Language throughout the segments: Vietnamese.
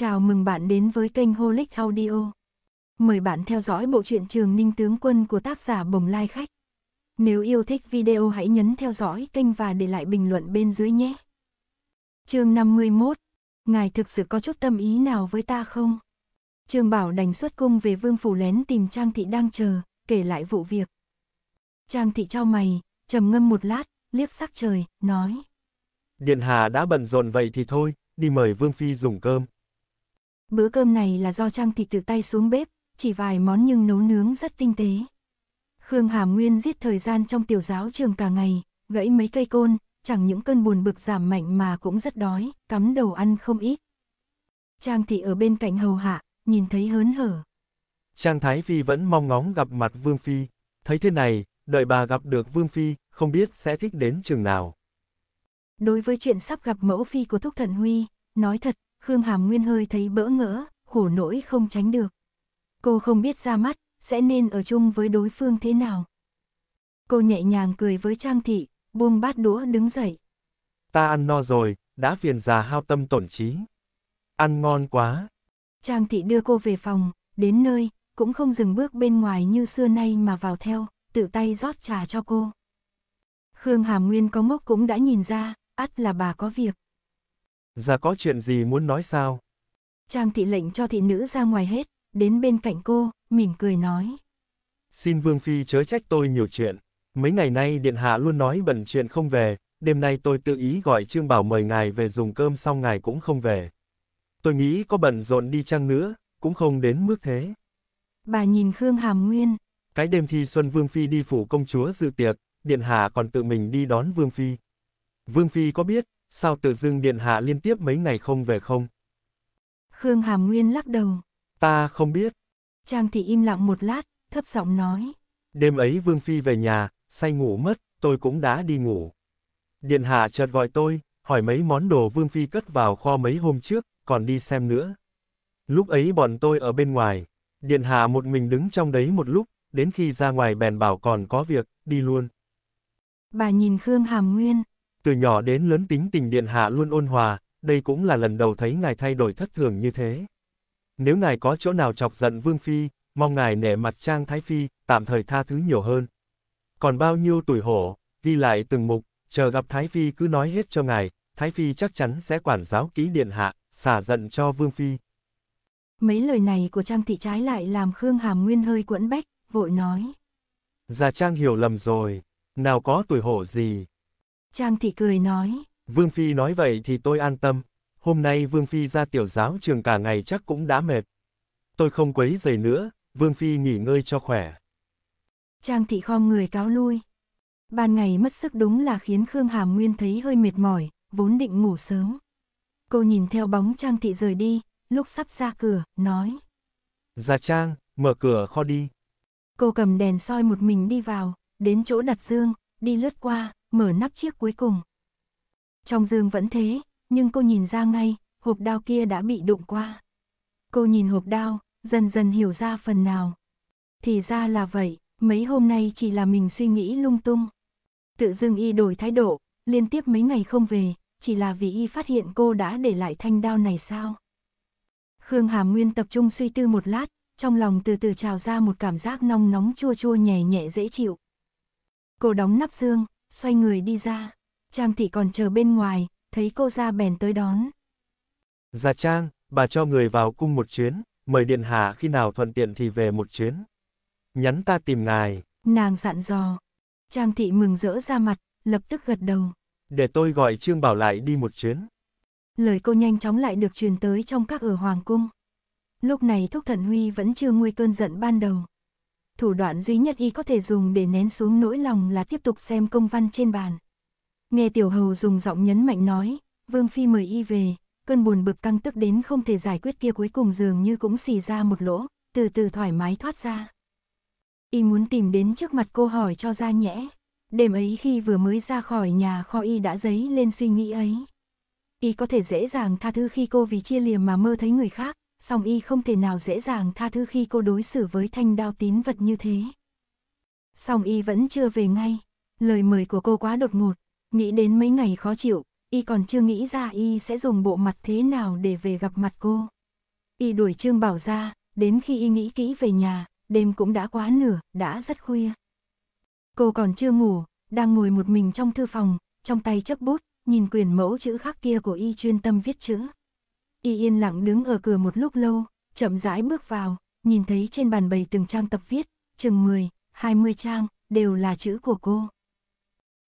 Chào mừng bạn đến với kênh Holic Audio. Mời bạn theo dõi bộ truyện Trường Ninh Tướng Quân của tác giả Bồng Lai Khách. Nếu yêu thích video hãy nhấn theo dõi kênh và để lại bình luận bên dưới nhé. chương 51 Ngài thực sự có chút tâm ý nào với ta không? Trương Bảo đành xuất cung về vương phủ lén tìm Trang Thị đang chờ, kể lại vụ việc. Trang Thị trao mày, trầm ngâm một lát, liếc sắc trời, nói. Điện Hà đã bận rộn vậy thì thôi, đi mời Vương Phi dùng cơm. Bữa cơm này là do Trang Thị tự tay xuống bếp, chỉ vài món nhưng nấu nướng rất tinh tế. Khương Hàm Nguyên giết thời gian trong tiểu giáo trường cả ngày, gãy mấy cây côn, chẳng những cơn buồn bực giảm mạnh mà cũng rất đói, cắm đầu ăn không ít. Trang Thị ở bên cạnh hầu hạ, nhìn thấy hớn hở. Trang Thái Phi vẫn mong ngóng gặp mặt Vương Phi, thấy thế này, đợi bà gặp được Vương Phi, không biết sẽ thích đến trường nào. Đối với chuyện sắp gặp mẫu Phi của Thúc Thần Huy, nói thật, Khương Hàm Nguyên hơi thấy bỡ ngỡ, khổ nỗi không tránh được. Cô không biết ra mắt, sẽ nên ở chung với đối phương thế nào. Cô nhẹ nhàng cười với Trang Thị, buông bát đũa đứng dậy. Ta ăn no rồi, đã phiền già hao tâm tổn trí. Ăn ngon quá. Trang Thị đưa cô về phòng, đến nơi, cũng không dừng bước bên ngoài như xưa nay mà vào theo, tự tay rót trà cho cô. Khương Hàm Nguyên có ngốc cũng đã nhìn ra, ắt là bà có việc. Già có chuyện gì muốn nói sao? Trang thị lệnh cho thị nữ ra ngoài hết, đến bên cạnh cô, mỉm cười nói. Xin Vương Phi chớ trách tôi nhiều chuyện. Mấy ngày nay Điện Hạ luôn nói bận chuyện không về, đêm nay tôi tự ý gọi Trương Bảo mời ngài về dùng cơm xong ngài cũng không về. Tôi nghĩ có bận rộn đi chăng nữa, cũng không đến mức thế. Bà nhìn Khương Hàm Nguyên. Cái đêm thi Xuân Vương Phi đi phủ công chúa dự tiệc, Điện Hạ còn tự mình đi đón Vương Phi. Vương Phi có biết, sao tự dưng điện hạ liên tiếp mấy ngày không về không? Khương Hàm Nguyên lắc đầu. Ta không biết. Trang thị im lặng một lát, thấp giọng nói. Đêm ấy Vương Phi về nhà, say ngủ mất, tôi cũng đã đi ngủ. Điện hạ chợt gọi tôi, hỏi mấy món đồ Vương Phi cất vào kho mấy hôm trước, còn đi xem nữa. Lúc ấy bọn tôi ở bên ngoài, điện hạ một mình đứng trong đấy một lúc, đến khi ra ngoài bèn bảo còn có việc, đi luôn. Bà nhìn Khương Hàm Nguyên, từ nhỏ đến lớn tính tình điện hạ luôn ôn hòa, đây cũng là lần đầu thấy ngài thay đổi thất thường như thế. Nếu ngài có chỗ nào chọc giận Vương Phi, mong ngài nể mặt Trang Thái Phi, tạm thời tha thứ nhiều hơn. Còn bao nhiêu tuổi hổ, ghi lại từng mục, chờ gặp Thái Phi cứ nói hết cho ngài, Thái Phi chắc chắn sẽ quản giáo ký điện hạ, xả giận cho Vương Phi. Mấy lời này của Trang Thị trái lại làm Khương Hàm Nguyên hơi quẫn bách, vội nói. Già Trang hiểu lầm rồi, nào có tuổi hổ gì, Trang thị cười nói. Vương Phi nói vậy thì tôi an tâm. Hôm nay Vương Phi ra tiểu giáo trường cả ngày chắc cũng đã mệt. Tôi không quấy giày nữa, Vương Phi nghỉ ngơi cho khỏe. Trang thị khom người cáo lui. Ban ngày mất sức đúng là khiến Khương Hàm Nguyên thấy hơi mệt mỏi, vốn định ngủ sớm. Cô nhìn theo bóng Trang thị rời đi, lúc sắp ra cửa, nói. Gia dạ Trang, mở cửa kho đi. Cô cầm đèn soi một mình đi vào, đến chỗ đặt dương, đi lướt qua, mở nắp chiếc cuối cùng. Trong dương vẫn thế, nhưng cô nhìn ra ngay, hộp đao kia đã bị đụng qua. Cô nhìn hộp đao, dần dần hiểu ra phần nào. Thì ra là vậy, mấy hôm nay chỉ là mình suy nghĩ lung tung. Tự dưng y đổi thái độ, liên tiếp mấy ngày không về, chỉ là vì y phát hiện cô đã để lại thanh đao này sao. Khương Hàm Nguyên tập trung suy tư một lát, trong lòng từ từ trào ra một cảm giác nong nóng chua chua nhẹ nhẹ dễ chịu. Cô đóng nắp dương, xoay người đi ra. Trang thị còn chờ bên ngoài, thấy cô ra bèn tới đón. Dạ Trang, bà cho người vào cung một chuyến, mời điện hạ khi nào thuận tiện thì về một chuyến. Nhắn ta tìm ngài. Nàng dặn dò. Trang thị mừng rỡ ra mặt, lập tức gật đầu. Để tôi gọi Trương Bảo lại đi một chuyến. Lời cô nhanh chóng lại được truyền tới trong các ở Hoàng Cung. Lúc này Thúc Thận Huy vẫn chưa nguôi cơn giận ban đầu thủ đoạn duy nhất y có thể dùng để nén xuống nỗi lòng là tiếp tục xem công văn trên bàn. Nghe tiểu hầu dùng giọng nhấn mạnh nói, Vương Phi mời y về, cơn buồn bực căng tức đến không thể giải quyết kia cuối cùng dường như cũng xì ra một lỗ, từ từ thoải mái thoát ra. Y muốn tìm đến trước mặt cô hỏi cho ra nhẽ, đêm ấy khi vừa mới ra khỏi nhà kho y đã dấy lên suy nghĩ ấy. Y có thể dễ dàng tha thứ khi cô vì chia liềm mà mơ thấy người khác, song y không thể nào dễ dàng tha thứ khi cô đối xử với thanh đao tín vật như thế. Song y vẫn chưa về ngay, lời mời của cô quá đột ngột, nghĩ đến mấy ngày khó chịu, y còn chưa nghĩ ra y sẽ dùng bộ mặt thế nào để về gặp mặt cô. Y đuổi Trương Bảo ra, đến khi y nghĩ kỹ về nhà, đêm cũng đã quá nửa, đã rất khuya. Cô còn chưa ngủ, đang ngồi một mình trong thư phòng, trong tay chấp bút, nhìn quyển mẫu chữ khác kia của y chuyên tâm viết chữ y yên lặng đứng ở cửa một lúc lâu, chậm rãi bước vào, nhìn thấy trên bàn bày từng trang tập viết, chừng 10, 20 trang, đều là chữ của cô.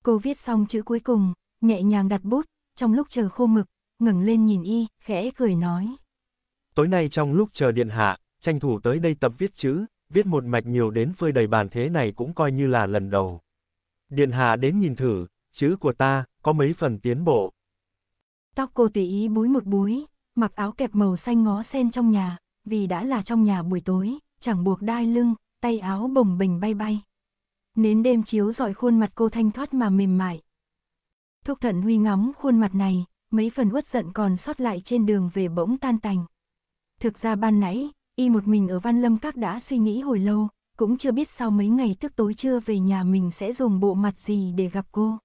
Cô viết xong chữ cuối cùng, nhẹ nhàng đặt bút, trong lúc chờ khô mực, ngẩng lên nhìn y, khẽ cười nói. Tối nay trong lúc chờ điện hạ, tranh thủ tới đây tập viết chữ, viết một mạch nhiều đến phơi đầy bàn thế này cũng coi như là lần đầu. Điện hạ đến nhìn thử, chữ của ta, có mấy phần tiến bộ. Tóc cô tùy ý búi một búi, mặc áo kẹp màu xanh ngó sen trong nhà, vì đã là trong nhà buổi tối, chẳng buộc đai lưng, tay áo bồng bềnh bay bay. Nến đêm chiếu dọi khuôn mặt cô thanh thoát mà mềm mại. Thúc thận huy ngắm khuôn mặt này, mấy phần uất giận còn sót lại trên đường về bỗng tan tành. Thực ra ban nãy, y một mình ở Văn Lâm Các đã suy nghĩ hồi lâu, cũng chưa biết sau mấy ngày tức tối trưa về nhà mình sẽ dùng bộ mặt gì để gặp cô.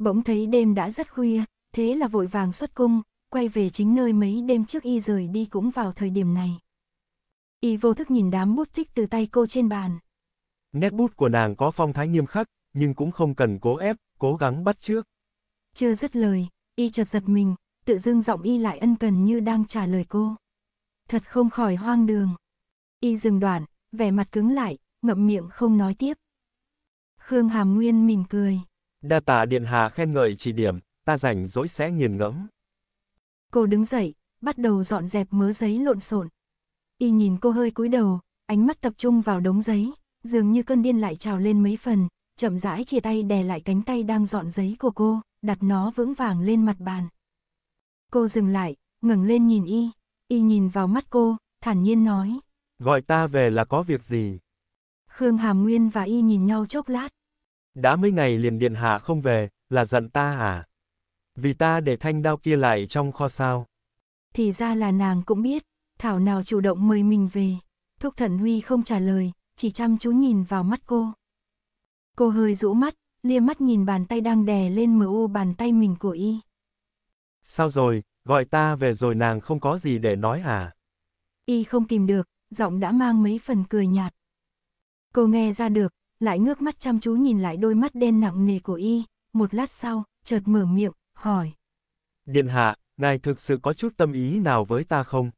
Bỗng thấy đêm đã rất khuya, thế là vội vàng xuất cung, quay về chính nơi mấy đêm trước y rời đi cũng vào thời điểm này. Y vô thức nhìn đám bút tích từ tay cô trên bàn. Nét bút của nàng có phong thái nghiêm khắc, nhưng cũng không cần cố ép, cố gắng bắt trước. Chưa dứt lời, y chợt giật mình, tự dưng giọng y lại ân cần như đang trả lời cô. Thật không khỏi hoang đường. Y dừng đoạn, vẻ mặt cứng lại, ngậm miệng không nói tiếp. Khương Hàm Nguyên mỉm cười. Đa tạ điện hạ khen ngợi chỉ điểm, ta rảnh dỗi sẽ nghiền ngẫm. Cô đứng dậy, bắt đầu dọn dẹp mớ giấy lộn xộn. Y nhìn cô hơi cúi đầu, ánh mắt tập trung vào đống giấy, dường như cơn điên lại trào lên mấy phần, chậm rãi chia tay đè lại cánh tay đang dọn giấy của cô, đặt nó vững vàng lên mặt bàn. Cô dừng lại, ngừng lên nhìn Y, Y nhìn vào mắt cô, thản nhiên nói. Gọi ta về là có việc gì? Khương Hàm Nguyên và Y nhìn nhau chốc lát. Đã mấy ngày liền điện hạ không về, là giận ta à? Vì ta để thanh đao kia lại trong kho sao. Thì ra là nàng cũng biết, thảo nào chủ động mời mình về. Thúc thần huy không trả lời, chỉ chăm chú nhìn vào mắt cô. Cô hơi rũ mắt, lia mắt nhìn bàn tay đang đè lên mờ u bàn tay mình của y. Sao rồi, gọi ta về rồi nàng không có gì để nói à? Y không kìm được, giọng đã mang mấy phần cười nhạt. Cô nghe ra được, lại ngước mắt chăm chú nhìn lại đôi mắt đen nặng nề của y, một lát sau, chợt mở miệng, hỏi. Điện hạ, ngài thực sự có chút tâm ý nào với ta không?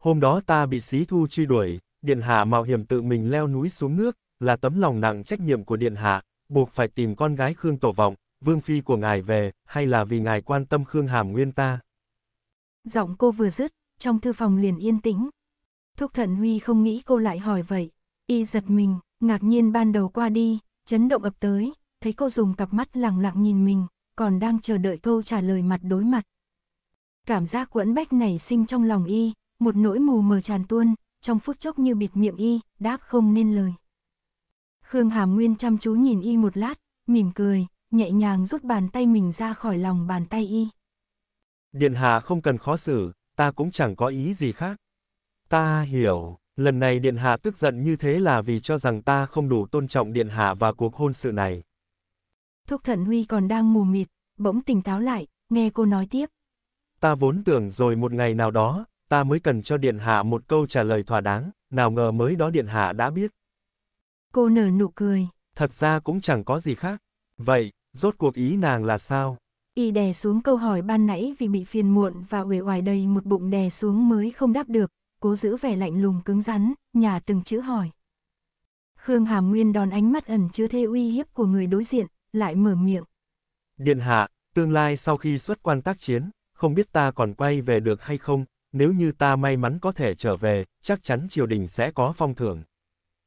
Hôm đó ta bị xí thu truy đuổi, điện hạ mạo hiểm tự mình leo núi xuống nước, là tấm lòng nặng trách nhiệm của điện hạ, buộc phải tìm con gái Khương Tổ Vọng, vương phi của ngài về, hay là vì ngài quan tâm Khương Hàm Nguyên ta? Giọng cô vừa dứt, trong thư phòng liền yên tĩnh. Thúc thận Huy không nghĩ cô lại hỏi vậy, y giật mình, ngạc nhiên ban đầu qua đi, chấn động ập tới, thấy cô dùng cặp mắt lẳng lặng nhìn mình, còn đang chờ đợi câu trả lời mặt đối mặt. Cảm giác quẫn bách nảy sinh trong lòng y, một nỗi mù mờ tràn tuôn, trong phút chốc như bịt miệng y, đáp không nên lời. Khương Hàm Nguyên chăm chú nhìn y một lát, mỉm cười, nhẹ nhàng rút bàn tay mình ra khỏi lòng bàn tay y. Điện hạ không cần khó xử, ta cũng chẳng có ý gì khác. Ta hiểu, lần này điện hạ tức giận như thế là vì cho rằng ta không đủ tôn trọng điện hạ và cuộc hôn sự này. Thúc thận Huy còn đang mù mịt, bỗng tỉnh táo lại, nghe cô nói tiếp. Ta vốn tưởng rồi một ngày nào đó, ta mới cần cho Điện Hạ một câu trả lời thỏa đáng, nào ngờ mới đó Điện Hạ đã biết. Cô nở nụ cười. Thật ra cũng chẳng có gì khác. Vậy, rốt cuộc ý nàng là sao? Y đè xuống câu hỏi ban nãy vì bị phiền muộn và uể oải đầy một bụng đè xuống mới không đáp được, cố giữ vẻ lạnh lùng cứng rắn, nhà từng chữ hỏi. Khương Hàm Nguyên đòn ánh mắt ẩn chứa thê uy hiếp của người đối diện, lại mở miệng. Điện hạ, tương lai sau khi xuất quan tác chiến, không biết ta còn quay về được hay không, nếu như ta may mắn có thể trở về, chắc chắn triều đình sẽ có phong thưởng.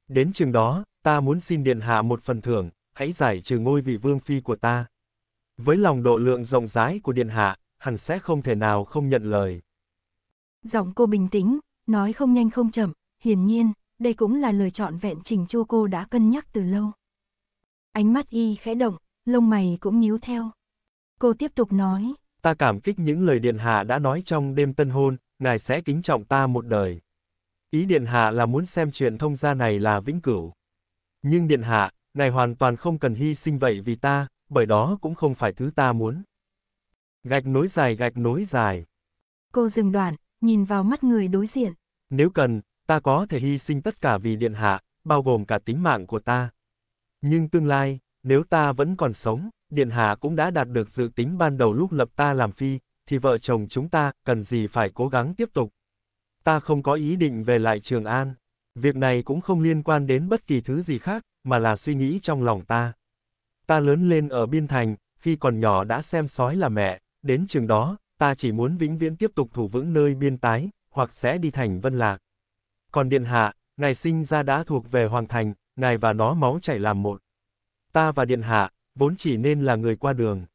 Đến chừng đó, ta muốn xin điện hạ một phần thưởng, hãy giải trừ ngôi vị vương phi của ta. Với lòng độ lượng rộng rãi của điện hạ, hẳn sẽ không thể nào không nhận lời. Giọng cô bình tĩnh, nói không nhanh không chậm, hiển nhiên, đây cũng là lời chọn vẹn chỉnh chu cô đã cân nhắc từ lâu. Ánh mắt y khẽ động, lông mày cũng nhíu theo. Cô tiếp tục nói. Ta cảm kích những lời Điện Hạ đã nói trong đêm tân hôn, ngài sẽ kính trọng ta một đời. Ý Điện Hạ là muốn xem chuyện thông gia này là vĩnh cửu. Nhưng Điện Hạ, ngài hoàn toàn không cần hy sinh vậy vì ta, bởi đó cũng không phải thứ ta muốn. Gạch nối dài gạch nối dài. Cô dừng đoạn, nhìn vào mắt người đối diện. Nếu cần, ta có thể hy sinh tất cả vì Điện Hạ, bao gồm cả tính mạng của ta. Nhưng tương lai, nếu ta vẫn còn sống, Điện Hạ cũng đã đạt được dự tính ban đầu lúc lập ta làm phi, thì vợ chồng chúng ta cần gì phải cố gắng tiếp tục. Ta không có ý định về lại Trường An. Việc này cũng không liên quan đến bất kỳ thứ gì khác, mà là suy nghĩ trong lòng ta. Ta lớn lên ở Biên Thành, khi còn nhỏ đã xem sói là mẹ, đến trường đó, ta chỉ muốn vĩnh viễn tiếp tục thủ vững nơi biên tái, hoặc sẽ đi thành Vân Lạc. Còn Điện Hạ, ngày sinh ra đã thuộc về Hoàng Thành, ngài và nó máu chảy làm một. Ta và điện hạ, vốn chỉ nên là người qua đường.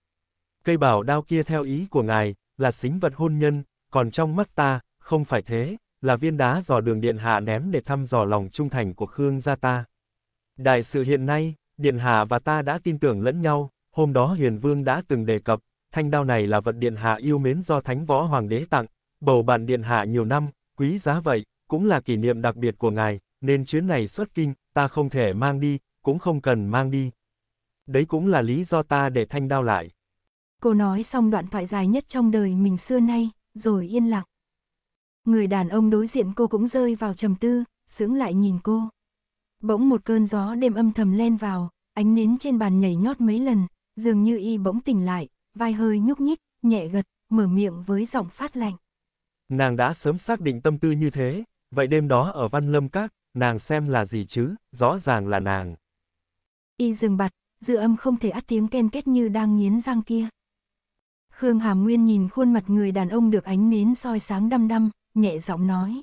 Cây bảo đao kia theo ý của ngài, là xính vật hôn nhân, còn trong mắt ta, không phải thế, là viên đá dò đường điện hạ ném để thăm dò lòng trung thành của Khương gia ta. Đại sự hiện nay, điện hạ và ta đã tin tưởng lẫn nhau, hôm đó Hiền Vương đã từng đề cập, thanh đao này là vật điện hạ yêu mến do Thánh Võ Hoàng đế tặng, bầu bạn điện hạ nhiều năm, quý giá vậy, cũng là kỷ niệm đặc biệt của ngài, nên chuyến này xuất kinh, ta không thể mang đi, cũng không cần mang đi. Đấy cũng là lý do ta để thanh đao lại. Cô nói xong đoạn thoại dài nhất trong đời mình xưa nay, rồi yên lặng. Người đàn ông đối diện cô cũng rơi vào trầm tư, sững lại nhìn cô. Bỗng một cơn gió đêm âm thầm len vào, ánh nến trên bàn nhảy nhót mấy lần, dường như y bỗng tỉnh lại, vai hơi nhúc nhích, nhẹ gật, mở miệng với giọng phát lạnh. Nàng đã sớm xác định tâm tư như thế, vậy đêm đó ở Văn Lâm Các, Nàng xem là gì chứ, rõ ràng là nàng. Y dừng bặt, dự âm không thể ắt tiếng ken kết như đang nghiến răng kia. Khương Hàm Nguyên nhìn khuôn mặt người đàn ông được ánh nến soi sáng đăm đăm, nhẹ giọng nói.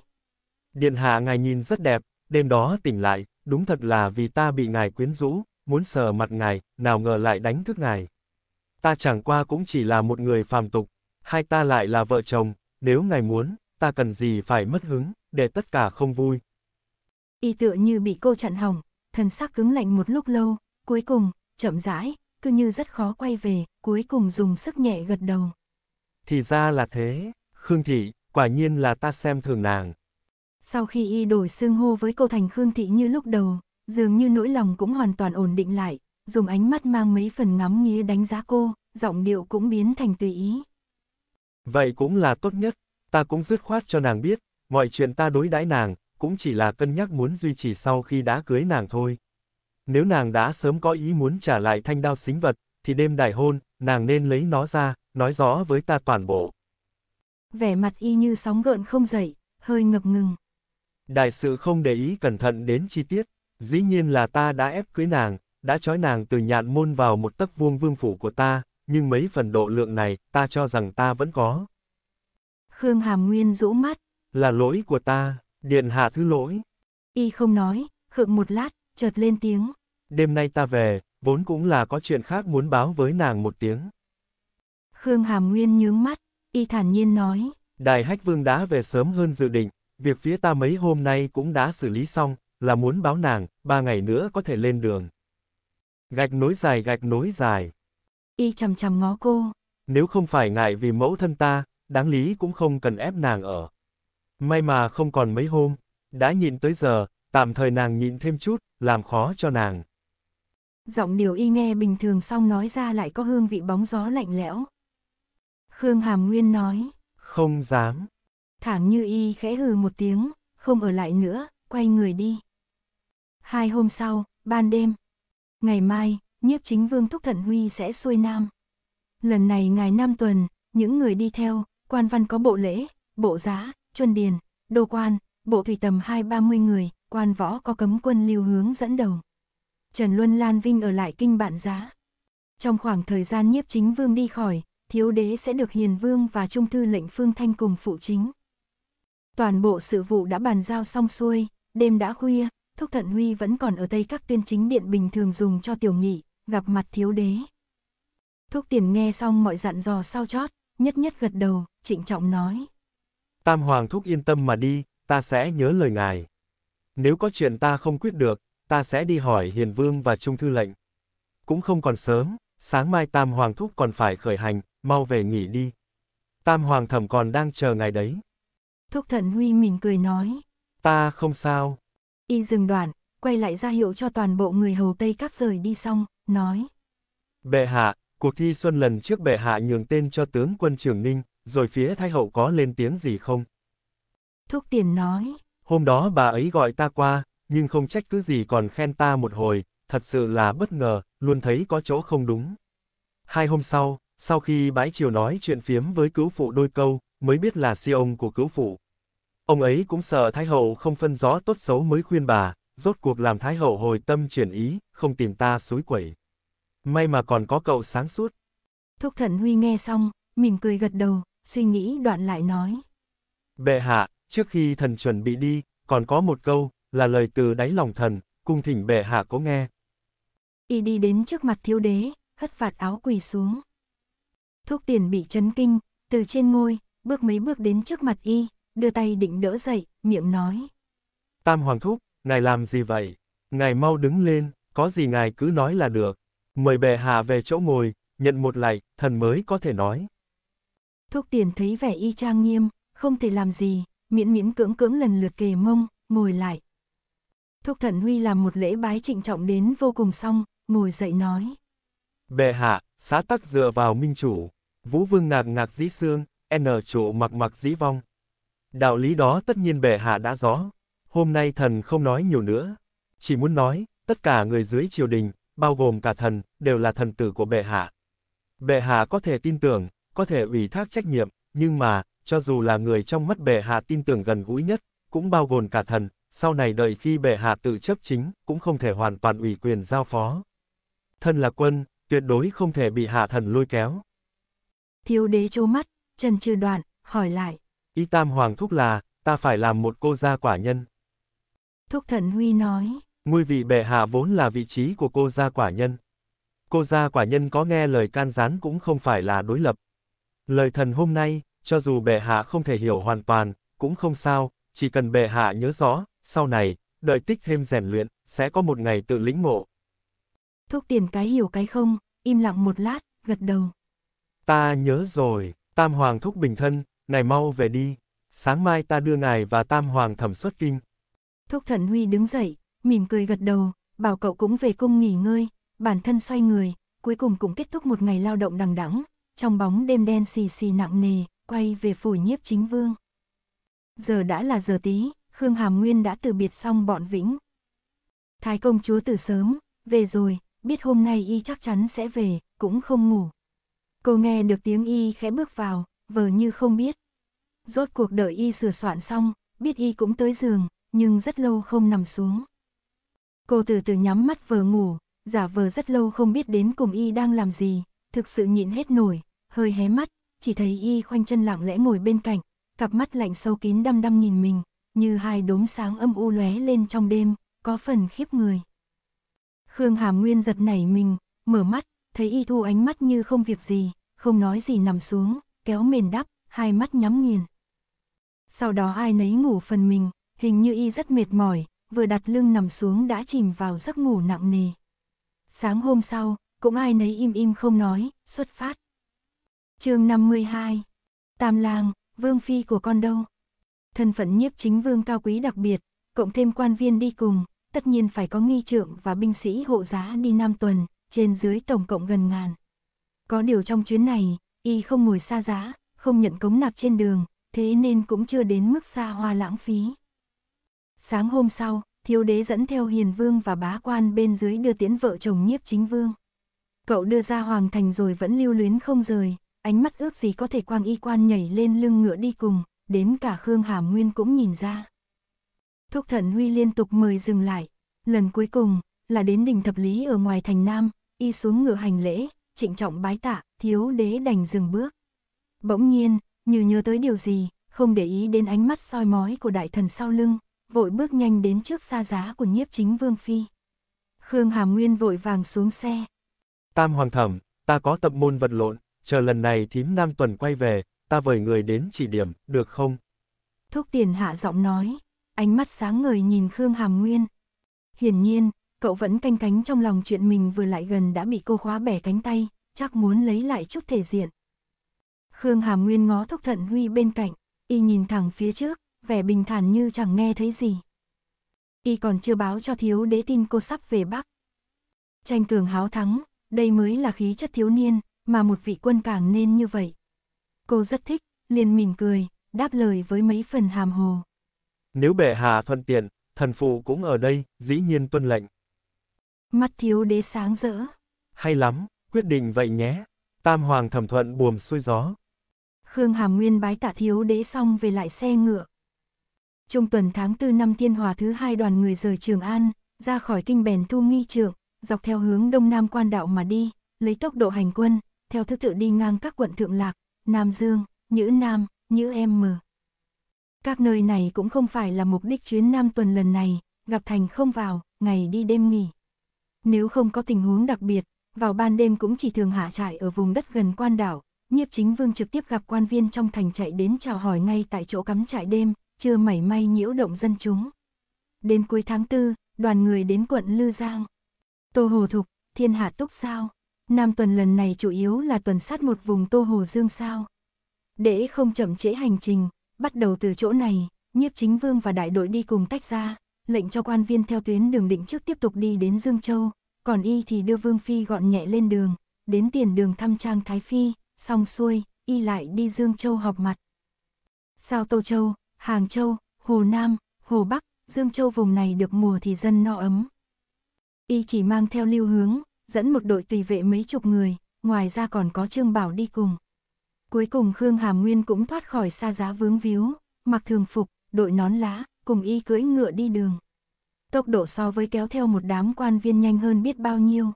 Điện hạ ngài nhìn rất đẹp, đêm đó tỉnh lại, đúng thật là vì ta bị ngài quyến rũ, muốn sờ mặt ngài, nào ngờ lại đánh thức ngài. Ta chẳng qua cũng chỉ là một người phàm tục, hai ta lại là vợ chồng, nếu ngài muốn, ta cần gì phải mất hứng, để tất cả không vui, y tựa như bị cô chặn hỏng, thần sắc cứng lạnh một lúc lâu, cuối cùng, chậm rãi, cứ như rất khó quay về, cuối cùng dùng sức nhẹ gật đầu. Thì ra là thế, Khương Thị, quả nhiên là ta xem thường nàng. Sau khi y đổi xương hô với cô thành Khương Thị như lúc đầu, dường như nỗi lòng cũng hoàn toàn ổn định lại, dùng ánh mắt mang mấy phần ngắm nghía đánh giá cô, giọng điệu cũng biến thành tùy ý. Vậy cũng là tốt nhất, ta cũng dứt khoát cho nàng biết, mọi chuyện ta đối đãi nàng, cũng chỉ là cân nhắc muốn duy trì sau khi đã cưới nàng thôi. Nếu nàng đã sớm có ý muốn trả lại thanh đao xính vật, thì đêm đại hôn, nàng nên lấy nó ra, nói rõ với ta toàn bộ. Vẻ mặt y như sóng gợn không dậy, hơi ngập ngừng. Đại sự không để ý cẩn thận đến chi tiết, dĩ nhiên là ta đã ép cưới nàng, đã trói nàng từ nhạn môn vào một tấc vuông vương phủ của ta, nhưng mấy phần độ lượng này, ta cho rằng ta vẫn có. Khương Hàm Nguyên rũ mắt. Là lỗi của ta. Điện hạ thứ lỗi. Y không nói, khựng một lát, chợt lên tiếng. Đêm nay ta về, vốn cũng là có chuyện khác muốn báo với nàng một tiếng. Khương Hàm Nguyên nhướng mắt, y thản nhiên nói. Đại hách vương đã về sớm hơn dự định, việc phía ta mấy hôm nay cũng đã xử lý xong, là muốn báo nàng, ba ngày nữa có thể lên đường. Gạch nối dài gạch nối dài. Y chầm chầm ngó cô. Nếu không phải ngại vì mẫu thân ta, đáng lý cũng không cần ép nàng ở. May mà không còn mấy hôm, đã nhịn tới giờ, tạm thời nàng nhịn thêm chút, làm khó cho nàng. Giọng điều y nghe bình thường xong nói ra lại có hương vị bóng gió lạnh lẽo. Khương Hàm Nguyên nói. Không dám. Thảm như y khẽ hừ một tiếng, không ở lại nữa, quay người đi. Hai hôm sau, ban đêm. Ngày mai, nhiếp chính vương Thúc Thận Huy sẽ xuôi nam. Lần này ngài năm tuần, những người đi theo, quan văn có bộ lễ, bộ giá, chuân điền, đô quan, bộ thủy tầm hai ba mươi người, quan võ có cấm quân lưu hướng dẫn đầu. Trần Luân Lan Vinh ở lại kinh bạn giá. Trong khoảng thời gian nhiếp chính vương đi khỏi, thiếu đế sẽ được hiền vương và trung thư lệnh phương thanh cùng phụ chính. Toàn bộ sự vụ đã bàn giao xong xuôi, đêm đã khuya, Thúc Thận Huy vẫn còn ở tây các tuyên chính điện bình thường dùng cho tiểu nghị, gặp mặt thiếu đế. Thúc Tiền nghe xong mọi dặn dò sao chót, nhất nhất gật đầu, trịnh trọng nói. Tam Hoàng thúc yên tâm mà đi, ta sẽ nhớ lời ngài. Nếu có chuyện ta không quyết được, ta sẽ đi hỏi Hiền Vương và Trung Thư lệnh. Cũng không còn sớm, sáng mai Tam Hoàng thúc còn phải khởi hành, mau về nghỉ đi. Tam Hoàng thẩm còn đang chờ ngài đấy. Thúc thần Huy mỉm cười nói. Ta không sao. Y dừng đoạn, quay lại ra hiệu cho toàn bộ người hầu Tây Các rời đi xong, nói. Bệ hạ, cuộc thi xuân lần trước bệ hạ nhường tên cho tướng quân Trường Ninh, rồi phía Thái Hậu có lên tiếng gì không? Thúc tiền nói. Hôm đó bà ấy gọi ta qua, nhưng không trách cứ gì còn khen ta một hồi, thật sự là bất ngờ, luôn thấy có chỗ không đúng. Hai hôm sau, sau khi bãi chiều nói chuyện phiếm với cứu phụ đôi câu, mới biết là si ông của cứu phụ. Ông ấy cũng sợ Thái Hậu không phân rõ tốt xấu mới khuyên bà, rốt cuộc làm Thái Hậu hồi tâm chuyển ý, không tìm ta suối quẩy. May mà còn có cậu sáng suốt. Thúc thần Huy nghe xong, mỉm cười gật đầu, suy nghĩ đoạn lại nói. Bệ hạ, trước khi thần chuẩn bị đi, còn có một câu, là lời từ đáy lòng thần, cung thỉnh bệ hạ có nghe. Y đi đến trước mặt thiếu đế, hất vạt áo quỳ xuống. Thuốc tiền bị chấn kinh, từ trên ngôi, bước mấy bước đến trước mặt y, đưa tay định đỡ dậy, miệng nói. Tam Hoàng Thúc, ngài làm gì vậy? Ngài mau đứng lên, có gì ngài cứ nói là được. Mời bệ hạ về chỗ ngồi, nhận một lạy, thần mới có thể nói. Thuốc tiền thấy vẻ y trang nghiêm, không thể làm gì, miễn miễn cưỡng cưỡng lần lượt kề mông, ngồi lại. Thuốc thận huy làm một lễ bái trịnh trọng đến vô cùng xong, ngồi dậy nói. Bệ hạ, xá tắc dựa vào minh chủ, vũ vương ngạc ngạc dĩ xương, n chủ mặc mặc dĩ vong. Đạo lý đó tất nhiên bệ hạ đã rõ, hôm nay thần không nói nhiều nữa. Chỉ muốn nói, tất cả người dưới triều đình, bao gồm cả thần, đều là thần tử của bệ hạ. Bệ hạ có thể tin tưởng, có thể ủy thác trách nhiệm, nhưng mà, cho dù là người trong mắt bệ hạ tin tưởng gần gũi nhất, cũng bao gồm cả thần, sau này đợi khi bệ hạ tự chấp chính, cũng không thể hoàn toàn ủy quyền giao phó. Thân là quân, tuyệt đối không thể bị hạ thần lôi kéo. Thiếu đế chố mắt, Trần Trừ Đoạn, hỏi lại. y tam hoàng thúc là, ta phải làm một cô gia quả nhân. Thúc thần Huy nói. Ngôi vị bệ hạ vốn là vị trí của cô gia quả nhân. Cô gia quả nhân có nghe lời can gián cũng không phải là đối lập. Lời thần hôm nay, cho dù bệ hạ không thể hiểu hoàn toàn, cũng không sao, chỉ cần bệ hạ nhớ rõ, sau này, đợi tích thêm rèn luyện, sẽ có một ngày tự lĩnh ngộ. Thúc tiền cái hiểu cái không, im lặng một lát, gật đầu. Ta nhớ rồi, Tam Hoàng thúc bình thân, ngài mau về đi, sáng mai ta đưa ngài và Tam Hoàng thẩm xuất kinh. Thúc thần Huy đứng dậy, mỉm cười gật đầu, bảo cậu cũng về cung nghỉ ngơi, bản thân xoay người, cuối cùng cũng kết thúc một ngày lao động đằng đẵng trong bóng đêm đen xì xì nặng nề, quay về phủ nhiếp chính vương. Giờ đã là giờ tí, Khương Hàm Nguyên đã từ biệt xong bọn Vĩnh. Thái công chúa từ sớm, về rồi, biết hôm nay y chắc chắn sẽ về, cũng không ngủ. Cô nghe được tiếng y khẽ bước vào, vờ như không biết. Rốt cuộc đợi y sửa soạn xong, biết y cũng tới giường, nhưng rất lâu không nằm xuống. Cô từ từ nhắm mắt vờ ngủ, giả vờ rất lâu không biết đến cùng y đang làm gì, thực sự nhịn hết nổi, hơi hé mắt, chỉ thấy y khoanh chân lặng lẽ ngồi bên cạnh, cặp mắt lạnh sâu kín đăm đăm nhìn mình, như hai đốm sáng âm u lóe lên trong đêm, có phần khiếp người. Khương Hàm Nguyên giật nảy mình, mở mắt, thấy y thu ánh mắt như không việc gì, không nói gì nằm xuống, kéo mền đắp, hai mắt nhắm nghiền. Sau đó ai nấy ngủ phần mình, hình như y rất mệt mỏi, vừa đặt lưng nằm xuống đã chìm vào giấc ngủ nặng nề. Sáng hôm sau, cũng ai nấy im im không nói, xuất phát. chương 52 Tam làng, vương phi của con đâu? Thân phận nhiếp chính vương cao quý đặc biệt, cộng thêm quan viên đi cùng, tất nhiên phải có nghi trượng và binh sĩ hộ giá đi năm tuần, trên dưới tổng cộng gần ngàn. Có điều trong chuyến này, y không ngồi xa giá, không nhận cống nạp trên đường, thế nên cũng chưa đến mức xa hoa lãng phí. Sáng hôm sau, thiếu đế dẫn theo hiền vương và bá quan bên dưới đưa tiễn vợ chồng nhiếp chính vương. Cậu đưa ra hoàng thành rồi vẫn lưu luyến không rời, ánh mắt ước gì có thể quang y quan nhảy lên lưng ngựa đi cùng, đến cả Khương Hàm Nguyên cũng nhìn ra. Thúc thần Huy liên tục mời dừng lại, lần cuối cùng là đến đỉnh thập lý ở ngoài thành Nam, y xuống ngựa hành lễ, trịnh trọng bái tạ, thiếu đế đành dừng bước. Bỗng nhiên, như nhớ tới điều gì, không để ý đến ánh mắt soi mói của đại thần sau lưng, vội bước nhanh đến trước xa giá của nhiếp chính vương phi. Khương Hàm Nguyên vội vàng xuống xe, Tam Hoàng Thẩm, ta có tập môn vật lộn, chờ lần này thím Nam Tuần quay về, ta vời người đến chỉ điểm, được không? Thúc tiền hạ giọng nói, ánh mắt sáng ngời nhìn Khương Hàm Nguyên. Hiển nhiên, cậu vẫn canh cánh trong lòng chuyện mình vừa lại gần đã bị cô khóa bẻ cánh tay, chắc muốn lấy lại chút thể diện. Khương Hàm Nguyên ngó thúc thận Huy bên cạnh, y nhìn thẳng phía trước, vẻ bình thản như chẳng nghe thấy gì. Y còn chưa báo cho thiếu đế tin cô sắp về Bắc. Tranh cường háo thắng, đây mới là khí chất thiếu niên, mà một vị quân càng nên như vậy. Cô rất thích, liền mỉm cười, đáp lời với mấy phần hàm hồ. Nếu bệ hạ thuận tiện, thần phụ cũng ở đây, dĩ nhiên tuân lệnh. Mắt thiếu đế sáng rỡ. Hay lắm, quyết định vậy nhé. Tam hoàng thẩm thuận buồm xuôi gió. Khương Hàm Nguyên bái tạ thiếu đế xong về lại xe ngựa. Trung tuần tháng tư năm thiên hòa thứ hai đoàn người rời Trường An, ra khỏi kinh bèn thu nghi trượng, dọc theo hướng đông nam quan đạo mà đi, lấy tốc độ hành quân, theo thứ tự đi ngang các quận Thượng Lạc, Nam Dương, Nhữ Nam, Nhữ Em M. Các nơi này cũng không phải là mục đích chuyến Nam tuần lần này, gặp thành không vào, ngày đi đêm nghỉ. Nếu không có tình huống đặc biệt, vào ban đêm cũng chỉ thường hạ trại ở vùng đất gần quan đảo, nhiếp chính vương trực tiếp gặp quan viên trong thành chạy đến chào hỏi ngay tại chỗ cắm trại đêm, chưa mảy may nhiễu động dân chúng. Đến cuối tháng 4, đoàn người đến quận Lư Giang. Tô Hồ Thục, Thiên Hạ Túc sao? Nam tuần lần này chủ yếu là tuần sát một vùng Tô Hồ Dương sao? Để không chậm trễ hành trình, bắt đầu từ chỗ này, nhiếp chính vương và đại đội đi cùng tách ra, lệnh cho quan viên theo tuyến đường định trước tiếp tục đi đến Dương Châu, còn y thì đưa Vương Phi gọn nhẹ lên đường, đến tiền đường thăm trang Thái Phi, xong xuôi, y lại đi Dương Châu họp mặt. Sao Tô Châu, Hàng Châu, Hồ Nam, Hồ Bắc, Dương Châu vùng này được mùa thì dân no ấm, Y chỉ mang theo lưu hướng, dẫn một đội tùy vệ mấy chục người, ngoài ra còn có Trương Bảo đi cùng. Cuối cùng Khương Hàm Nguyên cũng thoát khỏi xa giá vướng víu, mặc thường phục, đội nón lá, cùng y cưỡi ngựa đi đường. Tốc độ so với kéo theo một đám quan viên nhanh hơn biết bao nhiêu.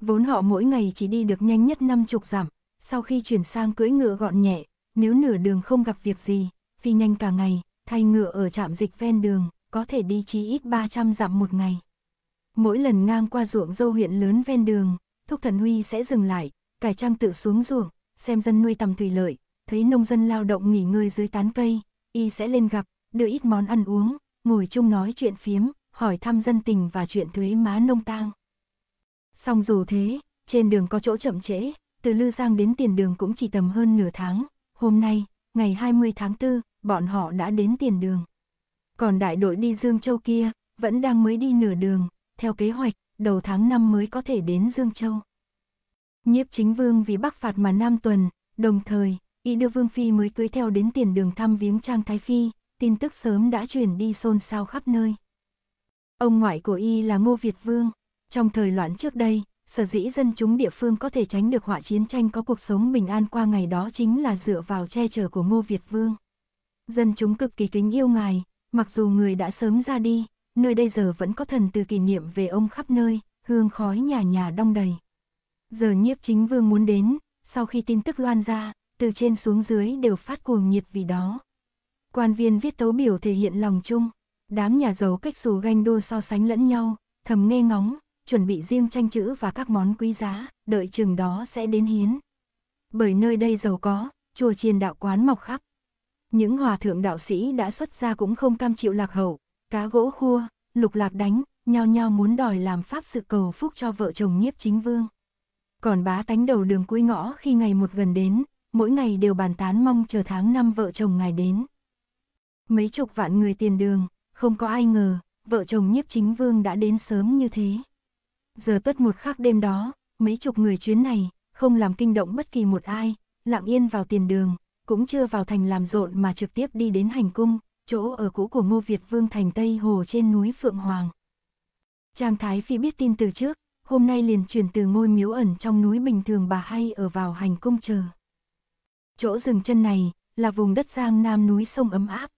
Vốn họ mỗi ngày chỉ đi được nhanh nhất năm chục dặm, sau khi chuyển sang cưỡi ngựa gọn nhẹ, nếu nửa đường không gặp việc gì, phi nhanh cả ngày, thay ngựa ở trạm dịch ven đường, có thể đi chí ít 300 dặm một ngày. Mỗi lần ngang qua ruộng dâu huyện lớn ven đường, Thúc Thần Huy sẽ dừng lại, cải trang tự xuống ruộng, xem dân nuôi tầm thủy lợi, thấy nông dân lao động nghỉ ngơi dưới tán cây, y sẽ lên gặp, đưa ít món ăn uống, ngồi chung nói chuyện phiếm, hỏi thăm dân tình và chuyện thuế má nông tang. Song dù thế, trên đường có chỗ chậm trễ, từ Lư Giang đến tiền đường cũng chỉ tầm hơn nửa tháng, hôm nay, ngày 20 tháng 4, bọn họ đã đến tiền đường. Còn đại đội đi Dương Châu kia, vẫn đang mới đi nửa đường, theo kế hoạch, đầu tháng 5 mới có thể đến Dương Châu. Nhiếp chính vương vì bắc phạt mà Nam Tuần, đồng thời, y đưa Vương Phi mới cưới theo đến tiền đường thăm viếng Trang Thái Phi, tin tức sớm đã truyền đi xôn xao khắp nơi. Ông ngoại của y là Ngô Việt Vương, trong thời loạn trước đây, sở dĩ dân chúng địa phương có thể tránh được họa chiến tranh có cuộc sống bình an qua ngày đó chính là dựa vào che chở của Ngô Việt Vương. Dân chúng cực kỳ kính yêu ngài, mặc dù người đã sớm ra đi, nơi đây giờ vẫn có thần từ kỷ niệm về ông khắp nơi, hương khói nhà nhà đong đầy. Giờ nhiếp chính vương muốn đến, sau khi tin tức loan ra, từ trên xuống dưới đều phát cuồng nhiệt vì đó. Quan viên viết tấu biểu thể hiện lòng chung, đám nhà giàu cách xù ganh đua so sánh lẫn nhau, thầm nghe ngóng, chuẩn bị riêng tranh chữ và các món quý giá, đợi chừng đó sẽ đến hiến. Bởi nơi đây giàu có, chùa chiền đạo quán mọc khắp. Những hòa thượng đạo sĩ đã xuất gia cũng không cam chịu lạc hậu, Cá gỗ khua, lục lạc đánh, nhao nhao muốn đòi làm pháp sự cầu phúc cho vợ chồng nhiếp chính vương. Còn bá tánh đầu đường cuối ngõ khi ngày một gần đến, mỗi ngày đều bàn tán mong chờ tháng năm vợ chồng ngài đến. Mấy chục vạn người tiền đường, không có ai ngờ, vợ chồng nhiếp chính vương đã đến sớm như thế. Giờ tuất một khắc đêm đó, mấy chục người chuyến này, không làm kinh động bất kỳ một ai, lặng yên vào tiền đường, cũng chưa vào thành làm rộn mà trực tiếp đi đến hành cung, chỗ ở cũ của Ngô Việt Vương thành Tây Hồ trên núi Phượng Hoàng. Trang Thái Phi biết tin từ trước, hôm nay liền chuyển từ ngôi miếu ẩn trong núi bình thường bà hay ở vào hành cung chờ. Chỗ rừng chân này là vùng đất giang nam núi sông ấm áp.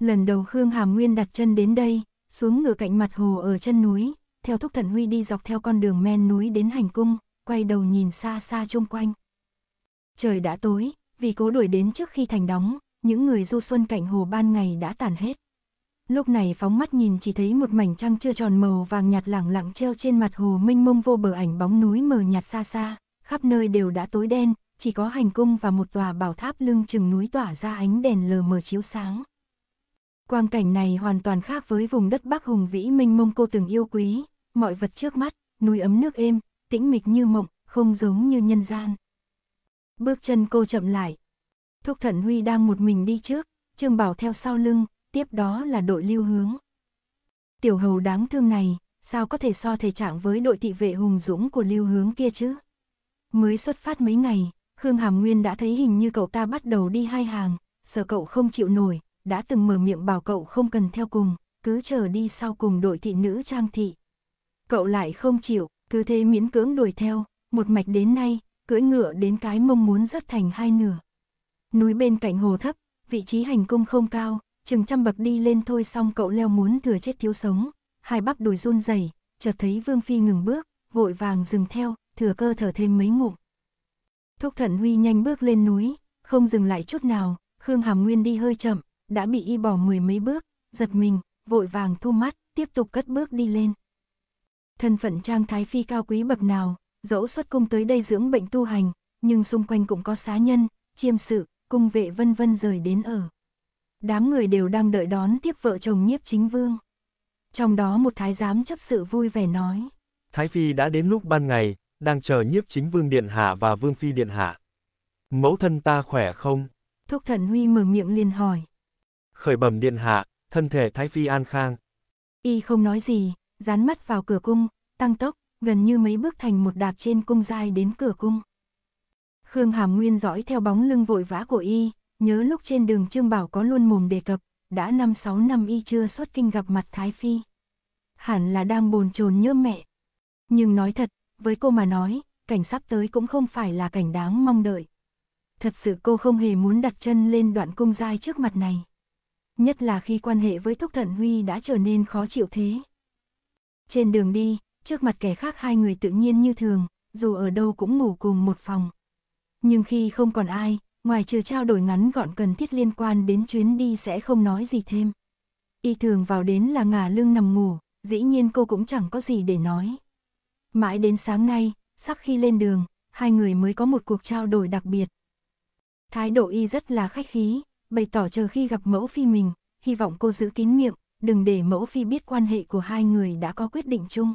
Lần đầu Khương Hàm Nguyên đặt chân đến đây, xuống ngựa cạnh mặt hồ ở chân núi, theo Thúc Thần Huy đi dọc theo con đường men núi đến hành cung, quay đầu nhìn xa xa chung quanh. Trời đã tối, vì cố đuổi đến trước khi thành đóng, những người du xuân cạnh hồ ban ngày đã tàn hết. Lúc này phóng mắt nhìn chỉ thấy một mảnh trăng chưa tròn màu vàng nhạt lẳng lặng treo trên mặt hồ mênh mông vô bờ ảnh bóng núi mờ nhạt xa xa, khắp nơi đều đã tối đen, chỉ có hành cung và một tòa bảo tháp lưng chừng núi tỏa ra ánh đèn lờ mờ chiếu sáng. Quang cảnh này hoàn toàn khác với vùng đất Bắc hùng vĩ mênh mông cô từng yêu quý, mọi vật trước mắt, núi ấm nước êm, tĩnh mịch như mộng, không giống như nhân gian. Bước chân cô chậm lại, Thúc Thận Huy đang một mình đi trước, Trương Bảo theo sau lưng, tiếp đó là đội lưu hướng. Tiểu hầu đáng thương này, sao có thể so thể trạng với đội thị vệ hùng dũng của lưu hướng kia chứ? Mới xuất phát mấy ngày, Khương Hàm Nguyên đã thấy hình như cậu ta bắt đầu đi hai hàng, sợ cậu không chịu nổi, đã từng mở miệng bảo cậu không cần theo cùng, cứ chờ đi sau cùng đội thị nữ trang thị. Cậu lại không chịu, cứ thế miễn cưỡng đuổi theo, một mạch đến nay, cưỡi ngựa đến cái mông muốn rất thành hai nửa núi bên cạnh hồ thấp, vị trí hành cung không cao, chừng trăm bậc đi lên thôi xong cậu leo muốn thừa chết thiếu sống, hai bắp đùi run rẩy, chợt thấy Vương Phi ngừng bước, vội vàng dừng theo, thừa cơ thở thêm mấy ngụm. Thúc Thận Huy nhanh bước lên núi, không dừng lại chút nào, Khương Hàm Nguyên đi hơi chậm, đã bị y bỏ mười mấy bước, giật mình, vội vàng thu mắt, tiếp tục cất bước đi lên. Thân phận trang thái phi cao quý bậc nào, dẫu xuất cung tới đây dưỡng bệnh tu hành, nhưng xung quanh cũng có xá nhân, chiêm sự, cung vệ vân vân rời đến ở. Đám người đều đang đợi đón tiếp vợ chồng nhiếp chính vương. Trong đó một thái giám chấp sự vui vẻ nói. Thái Phi đã đến lúc ban ngày, đang chờ nhiếp chính vương điện hạ và vương phi điện hạ. Mẫu thân ta khỏe không? Thúc thần huy mở miệng liền hỏi. Khởi bẩm điện hạ, thân thể Thái Phi an khang. Y không nói gì, dán mắt vào cửa cung, tăng tốc, gần như mấy bước thành một đạp trên cung dai đến cửa cung. Khương Hàm Nguyên dõi theo bóng lưng vội vã của y, nhớ lúc trên đường Trương Bảo có luôn mồm đề cập, đã 5-6 năm y chưa xuất kinh gặp mặt Thái Phi. Hẳn là đang bồn chồn nhớ mẹ. Nhưng nói thật, với cô mà nói, cảnh sắp tới cũng không phải là cảnh đáng mong đợi. Thật sự cô không hề muốn đặt chân lên đoạn cung giai trước mặt này. Nhất là khi quan hệ với thúc Thận Huy đã trở nên khó chịu thế. Trên đường đi, trước mặt kẻ khác hai người tự nhiên như thường, dù ở đâu cũng ngủ cùng một phòng nhưng khi không còn ai, ngoài trừ trao đổi ngắn gọn cần thiết liên quan đến chuyến đi sẽ không nói gì thêm. Y thường vào đến là ngả lưng nằm ngủ, dĩ nhiên cô cũng chẳng có gì để nói. Mãi đến sáng nay, sắp khi lên đường, hai người mới có một cuộc trao đổi đặc biệt. Thái độ y rất là khách khí, bày tỏ chờ khi gặp mẫu phi mình, hy vọng cô giữ kín miệng, đừng để mẫu phi biết quan hệ của hai người đã có quyết định chung.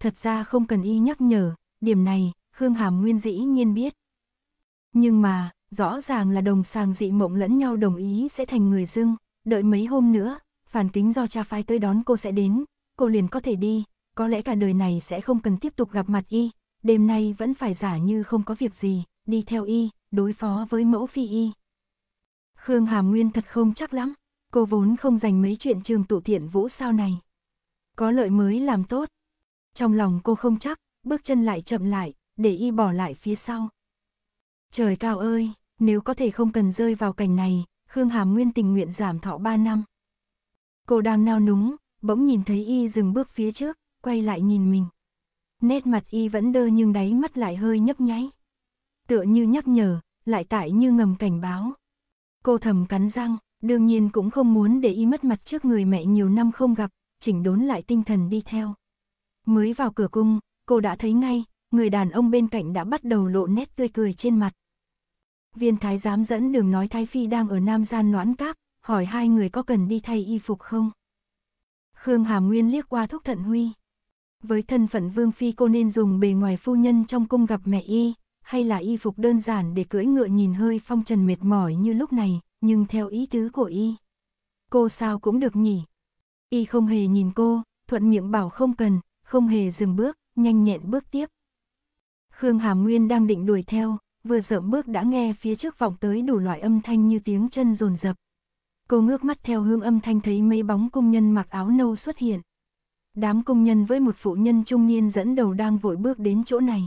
Thật ra không cần y nhắc nhở, điểm này, Khương Hàm Nguyên dĩ nhiên biết, nhưng mà, rõ ràng là đồng sàng dị mộng lẫn nhau đồng ý sẽ thành người dưng, đợi mấy hôm nữa, phản kính do cha phái tới đón cô sẽ đến, cô liền có thể đi, có lẽ cả đời này sẽ không cần tiếp tục gặp mặt y, đêm nay vẫn phải giả như không có việc gì, đi theo y, đối phó với mẫu phi y. Khương Hàm Nguyên thật không chắc lắm, cô vốn không dành mấy chuyện trường tụ thiện vũ sao này. Có lợi mới làm tốt. Trong lòng cô không chắc, bước chân lại chậm lại, để y bỏ lại phía sau. Trời cao ơi, nếu có thể không cần rơi vào cảnh này, Khương Hàm Nguyên tình nguyện giảm thọ 3 năm. Cô đang nao núng, bỗng nhìn thấy y dừng bước phía trước, quay lại nhìn mình. Nét mặt y vẫn đơ nhưng đáy mắt lại hơi nhấp nháy. Tựa như nhắc nhở, lại tại như ngầm cảnh báo. Cô thầm cắn răng, đương nhiên cũng không muốn để y mất mặt trước người mẹ nhiều năm không gặp, chỉnh đốn lại tinh thần đi theo. Mới vào cửa cung, cô đã thấy ngay, người đàn ông bên cạnh đã bắt đầu lộ nét tươi cười trên mặt. Viên thái giám dẫn đường nói Thái Phi đang ở Nam Gian noãn các, hỏi hai người có cần đi thay y phục không? Khương Hàm Nguyên liếc qua thúc thận huy. Với thân phận Vương Phi cô nên dùng bề ngoài phu nhân trong cung gặp mẹ y, hay là y phục đơn giản để cưỡi ngựa nhìn hơi phong trần mệt mỏi như lúc này, nhưng theo ý tứ của y. Cô sao cũng được nhỉ. Y không hề nhìn cô, thuận miệng bảo không cần, không hề dừng bước, nhanh nhẹn bước tiếp. Khương Hà Nguyên đang định đuổi theo, vừa dậm bước đã nghe phía trước vọng tới đủ loại âm thanh như tiếng chân rồn rập. Cô ngước mắt theo hương âm thanh thấy mấy bóng công nhân mặc áo nâu xuất hiện. Đám công nhân với một phụ nhân trung niên dẫn đầu đang vội bước đến chỗ này.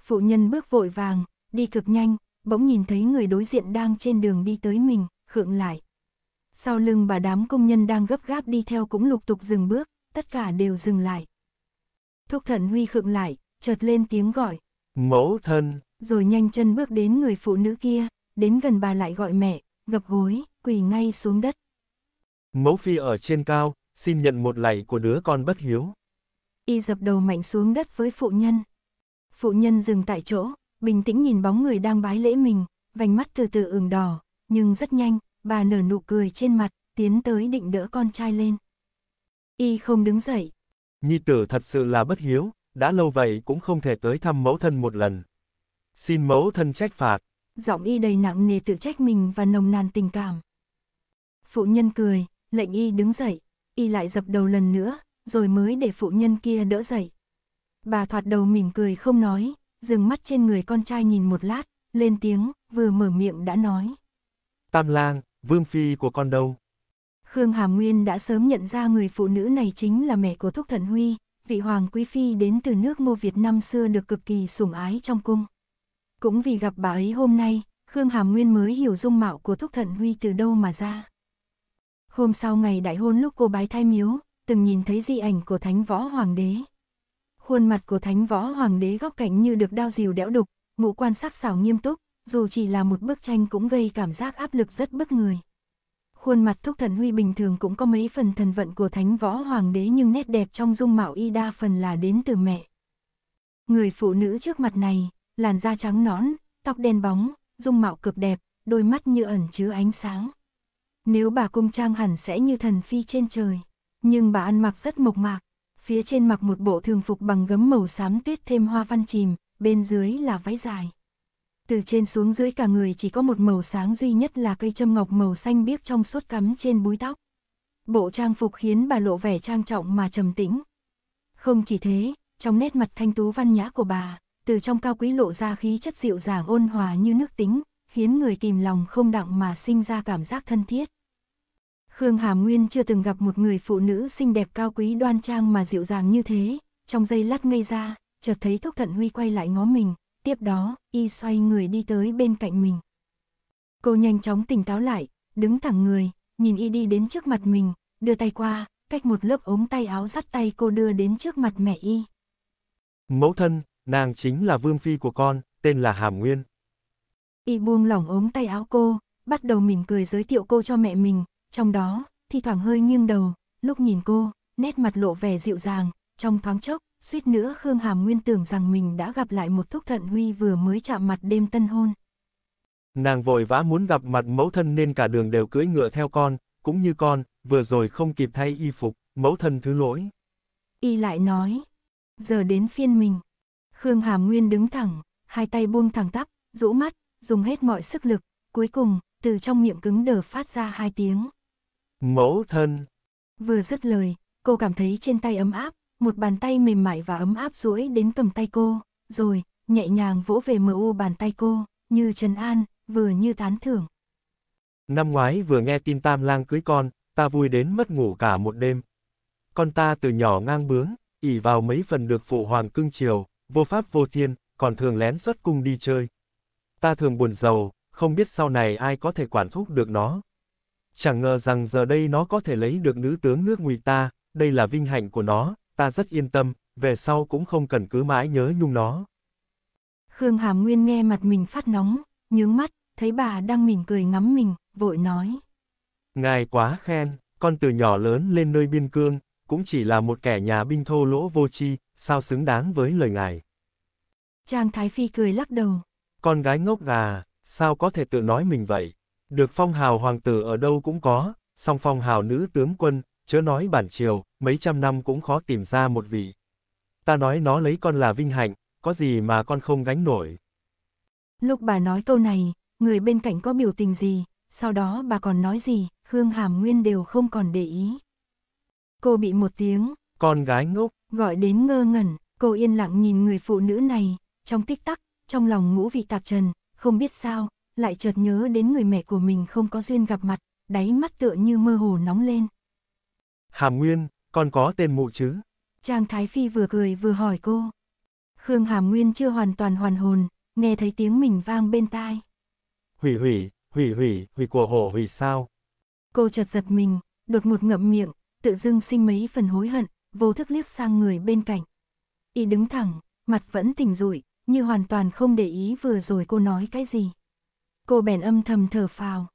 Phụ nhân bước vội vàng, đi cực nhanh, bỗng nhìn thấy người đối diện đang trên đường đi tới mình, khựng lại. Sau lưng bà đám công nhân đang gấp gáp đi theo cũng lục tục dừng bước, tất cả đều dừng lại. Thúc thần huy khựng lại, chợt lên tiếng gọi. Mẫu thân. Rồi nhanh chân bước đến người phụ nữ kia, đến gần bà lại gọi mẹ, gập gối, quỳ ngay xuống đất. Mẫu phi ở trên cao, xin nhận một lạy của đứa con bất hiếu. Y dập đầu mạnh xuống đất với phụ nhân. Phụ nhân dừng tại chỗ, bình tĩnh nhìn bóng người đang bái lễ mình, vành mắt từ từ ửng đỏ, nhưng rất nhanh, bà nở nụ cười trên mặt, tiến tới định đỡ con trai lên. Y không đứng dậy. Nhi tử thật sự là bất hiếu, đã lâu vậy cũng không thể tới thăm mẫu thân một lần. Xin mẫu thân trách phạt. Giọng y đầy nặng nề tự trách mình và nồng nàn tình cảm. Phụ nhân cười, lệnh y đứng dậy, y lại dập đầu lần nữa, rồi mới để phụ nhân kia đỡ dậy. Bà thoạt đầu mỉm cười không nói, dừng mắt trên người con trai nhìn một lát, lên tiếng, vừa mở miệng đã nói. Tam lang, vương phi của con đâu? Khương Hà Nguyên đã sớm nhận ra người phụ nữ này chính là mẹ của Thúc Thần Huy, vị hoàng quý phi đến từ nước ngô Việt năm xưa được cực kỳ sủng ái trong cung. Cũng vì gặp bà ấy hôm nay, Khương Hàm Nguyên mới hiểu dung mạo của Thúc Thận Huy từ đâu mà ra. Hôm sau ngày đại hôn lúc cô bái thai miếu, từng nhìn thấy di ảnh của Thánh Võ Hoàng đế. Khuôn mặt của Thánh Võ Hoàng đế góc cạnh như được đao dìu đẽo đục, ngũ quan sắc sảo nghiêm túc, dù chỉ là một bức tranh cũng gây cảm giác áp lực rất bức người khuôn mặt Thúc Thần Huy bình thường cũng có mấy phần thần vận của Thánh Võ Hoàng đế nhưng nét đẹp trong dung mạo y đa phần là đến từ mẹ. Người phụ nữ trước mặt này, làn da trắng nõn, tóc đen bóng, dung mạo cực đẹp, đôi mắt như ẩn chứa ánh sáng. Nếu bà cung trang hẳn sẽ như thần phi trên trời, nhưng bà ăn mặc rất mộc mạc, phía trên mặc một bộ thường phục bằng gấm màu xám tuyết thêm hoa văn chìm, bên dưới là váy dài từ trên xuống dưới cả người chỉ có một màu sáng duy nhất là cây châm ngọc màu xanh biếc trong suốt cắm trên búi tóc. Bộ trang phục khiến bà lộ vẻ trang trọng mà trầm tĩnh. Không chỉ thế, trong nét mặt thanh tú văn nhã của bà, từ trong cao quý lộ ra khí chất dịu dàng ôn hòa như nước tính, khiến người kìm lòng không đặng mà sinh ra cảm giác thân thiết. Khương Hàm Nguyên chưa từng gặp một người phụ nữ xinh đẹp cao quý đoan trang mà dịu dàng như thế, trong giây lát ngây ra, chợt thấy Thúc Thận Huy quay lại ngó mình, tiếp đó, y xoay người đi tới bên cạnh mình. Cô nhanh chóng tỉnh táo lại, đứng thẳng người, nhìn y đi đến trước mặt mình, đưa tay qua, cách một lớp ống tay áo dắt tay cô đưa đến trước mặt mẹ y. Mẫu thân, nàng chính là vương phi của con, tên là Hàm Nguyên. Y buông lỏng ống tay áo cô, bắt đầu mỉm cười giới thiệu cô cho mẹ mình, trong đó, thi thoảng hơi nghiêng đầu, lúc nhìn cô, nét mặt lộ vẻ dịu dàng, trong thoáng chốc, suýt nữa Khương Hàm Nguyên tưởng rằng mình đã gặp lại một thúc thận huy vừa mới chạm mặt đêm tân hôn. Nàng vội vã muốn gặp mặt mẫu thân nên cả đường đều cưỡi ngựa theo con, cũng như con, vừa rồi không kịp thay y phục, mẫu thân thứ lỗi. Y lại nói, giờ đến phiên mình. Khương Hàm Nguyên đứng thẳng, hai tay buông thẳng tắp, rũ mắt, dùng hết mọi sức lực, cuối cùng, từ trong miệng cứng đờ phát ra hai tiếng. Mẫu thân. Vừa dứt lời, cô cảm thấy trên tay ấm áp, một bàn tay mềm mại và ấm áp duỗi đến cầm tay cô, rồi, nhẹ nhàng vỗ về mờ u bàn tay cô, như trấn an, vừa như tán thưởng. Năm ngoái vừa nghe tin Tam Lang cưới con, ta vui đến mất ngủ cả một đêm. Con ta từ nhỏ ngang bướng, ỉ vào mấy phần được phụ hoàng cưng chiều, vô pháp vô thiên, còn thường lén xuất cung đi chơi. Ta thường buồn giàu, không biết sau này ai có thể quản thúc được nó. Chẳng ngờ rằng giờ đây nó có thể lấy được nữ tướng nước ngụy ta, đây là vinh hạnh của nó, ta rất yên tâm, về sau cũng không cần cứ mãi nhớ nhung nó. Khương Hàm Nguyên nghe mặt mình phát nóng, nhướng mắt, thấy bà đang mỉm cười ngắm mình, vội nói. Ngài quá khen, con từ nhỏ lớn lên nơi biên cương, cũng chỉ là một kẻ nhà binh thô lỗ vô tri, sao xứng đáng với lời ngài. Trang Thái Phi cười lắc đầu. Con gái ngốc gà, sao có thể tự nói mình vậy? Được phong hào hoàng tử ở đâu cũng có, song phong hào nữ tướng quân, chớ nói bản triều, mấy trăm năm cũng khó tìm ra một vị. Ta nói nó lấy con là vinh hạnh, có gì mà con không gánh nổi. Lúc bà nói câu này, người bên cạnh có biểu tình gì, sau đó bà còn nói gì, Khương Hàm Nguyên đều không còn để ý. Cô bị một tiếng, con gái ngốc, gọi đến ngơ ngẩn, cô yên lặng nhìn người phụ nữ này, trong tích tắc, trong lòng ngũ vị tạp trần, không biết sao, lại chợt nhớ đến người mẹ của mình không có duyên gặp mặt, đáy mắt tựa như mơ hồ nóng lên. Hàm Nguyên, con có tên mụ chứ? Trang Thái Phi vừa cười vừa hỏi cô. Khương Hàm Nguyên chưa hoàn toàn hoàn hồn, nghe thấy tiếng mình vang bên tai. Hủy hủy, hủy hủy, hủy của hổ hủy sao? Cô chợt giật mình, đột một ngậm miệng, tự dưng sinh mấy phần hối hận, vô thức liếc sang người bên cạnh. Y đứng thẳng, mặt vẫn tỉnh rụi, như hoàn toàn không để ý vừa rồi cô nói cái gì. Cô bèn âm thầm thở phào.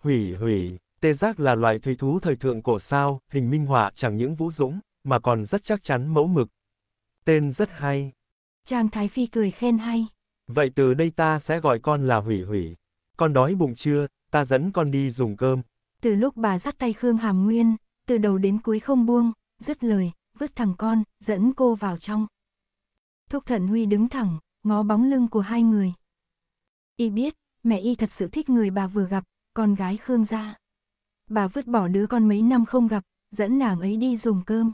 Hủy hủy, Tê giác là loại thủy thú thời thượng cổ sao, hình minh họa chẳng những vũ dũng, mà còn rất chắc chắn mẫu mực. Tên rất hay. Chàng Thái Phi cười khen hay. Vậy từ đây ta sẽ gọi con là Hủy Hủy. Con đói bụng chưa, ta dẫn con đi dùng cơm. Từ lúc bà dắt tay Khương Hàm Nguyên, từ đầu đến cuối không buông, dứt lời, vứt thằng con, dẫn cô vào trong. Thúc Thận Huy đứng thẳng, ngó bóng lưng của hai người. Y biết, mẹ Y thật sự thích người bà vừa gặp, con gái Khương gia bà vứt bỏ đứa con mấy năm không gặp, dẫn nàng ấy đi dùng cơm.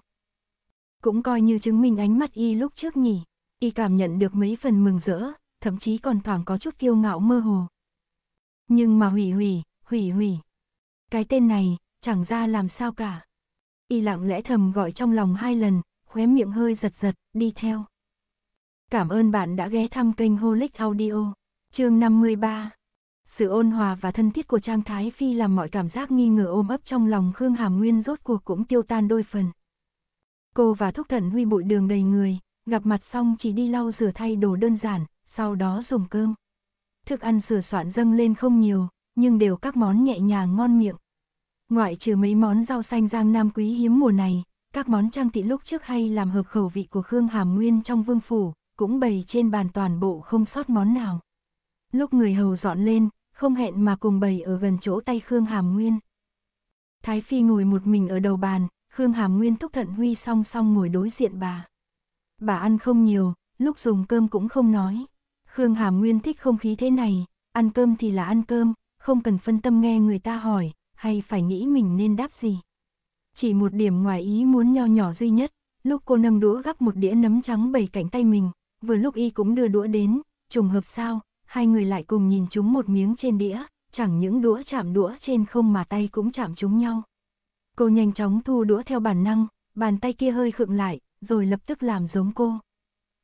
Cũng coi như chứng minh ánh mắt y lúc trước nhỉ, y cảm nhận được mấy phần mừng rỡ, thậm chí còn thoảng có chút kiêu ngạo mơ hồ. Nhưng mà hủy hủy, hủy hủy. Cái tên này, chẳng ra làm sao cả. Y lặng lẽ thầm gọi trong lòng hai lần, khóe miệng hơi giật giật, đi theo. Cảm ơn bạn đã ghé thăm kênh Holic Audio, chương 53. Sự ôn hòa và thân thiết của Trang Thái Phi làm mọi cảm giác nghi ngờ ôm ấp trong lòng Khương Hàm Nguyên rốt cuộc cũng tiêu tan đôi phần. Cô và Thúc Thận Huy bụi đường đầy người, gặp mặt xong chỉ đi lau rửa thay đồ đơn giản, sau đó dùng cơm. Thức ăn sửa soạn dâng lên không nhiều, nhưng đều các món nhẹ nhàng ngon miệng. Ngoại trừ mấy món rau xanh giang nam quý hiếm mùa này, các món trang tị lúc trước hay làm hợp khẩu vị của Khương Hàm Nguyên trong vương phủ, cũng bày trên bàn toàn bộ không sót món nào. Lúc người hầu dọn lên, không hẹn mà cùng bày ở gần chỗ tay Khương Hàm Nguyên. Thái Phi ngồi một mình ở đầu bàn, Khương Hàm Nguyên thúc thận huy song song ngồi đối diện bà. Bà ăn không nhiều, lúc dùng cơm cũng không nói. Khương Hàm Nguyên thích không khí thế này, ăn cơm thì là ăn cơm, không cần phân tâm nghe người ta hỏi, hay phải nghĩ mình nên đáp gì. Chỉ một điểm ngoài ý muốn nho nhỏ duy nhất, lúc cô nâng đũa gắp một đĩa nấm trắng bầy cạnh tay mình, vừa lúc y cũng đưa đũa đến, trùng hợp sao, hai người lại cùng nhìn chúng một miếng trên đĩa, chẳng những đũa chạm đũa trên không mà tay cũng chạm chúng nhau. Cô nhanh chóng thu đũa theo bản năng, bàn tay kia hơi khựng lại, rồi lập tức làm giống cô.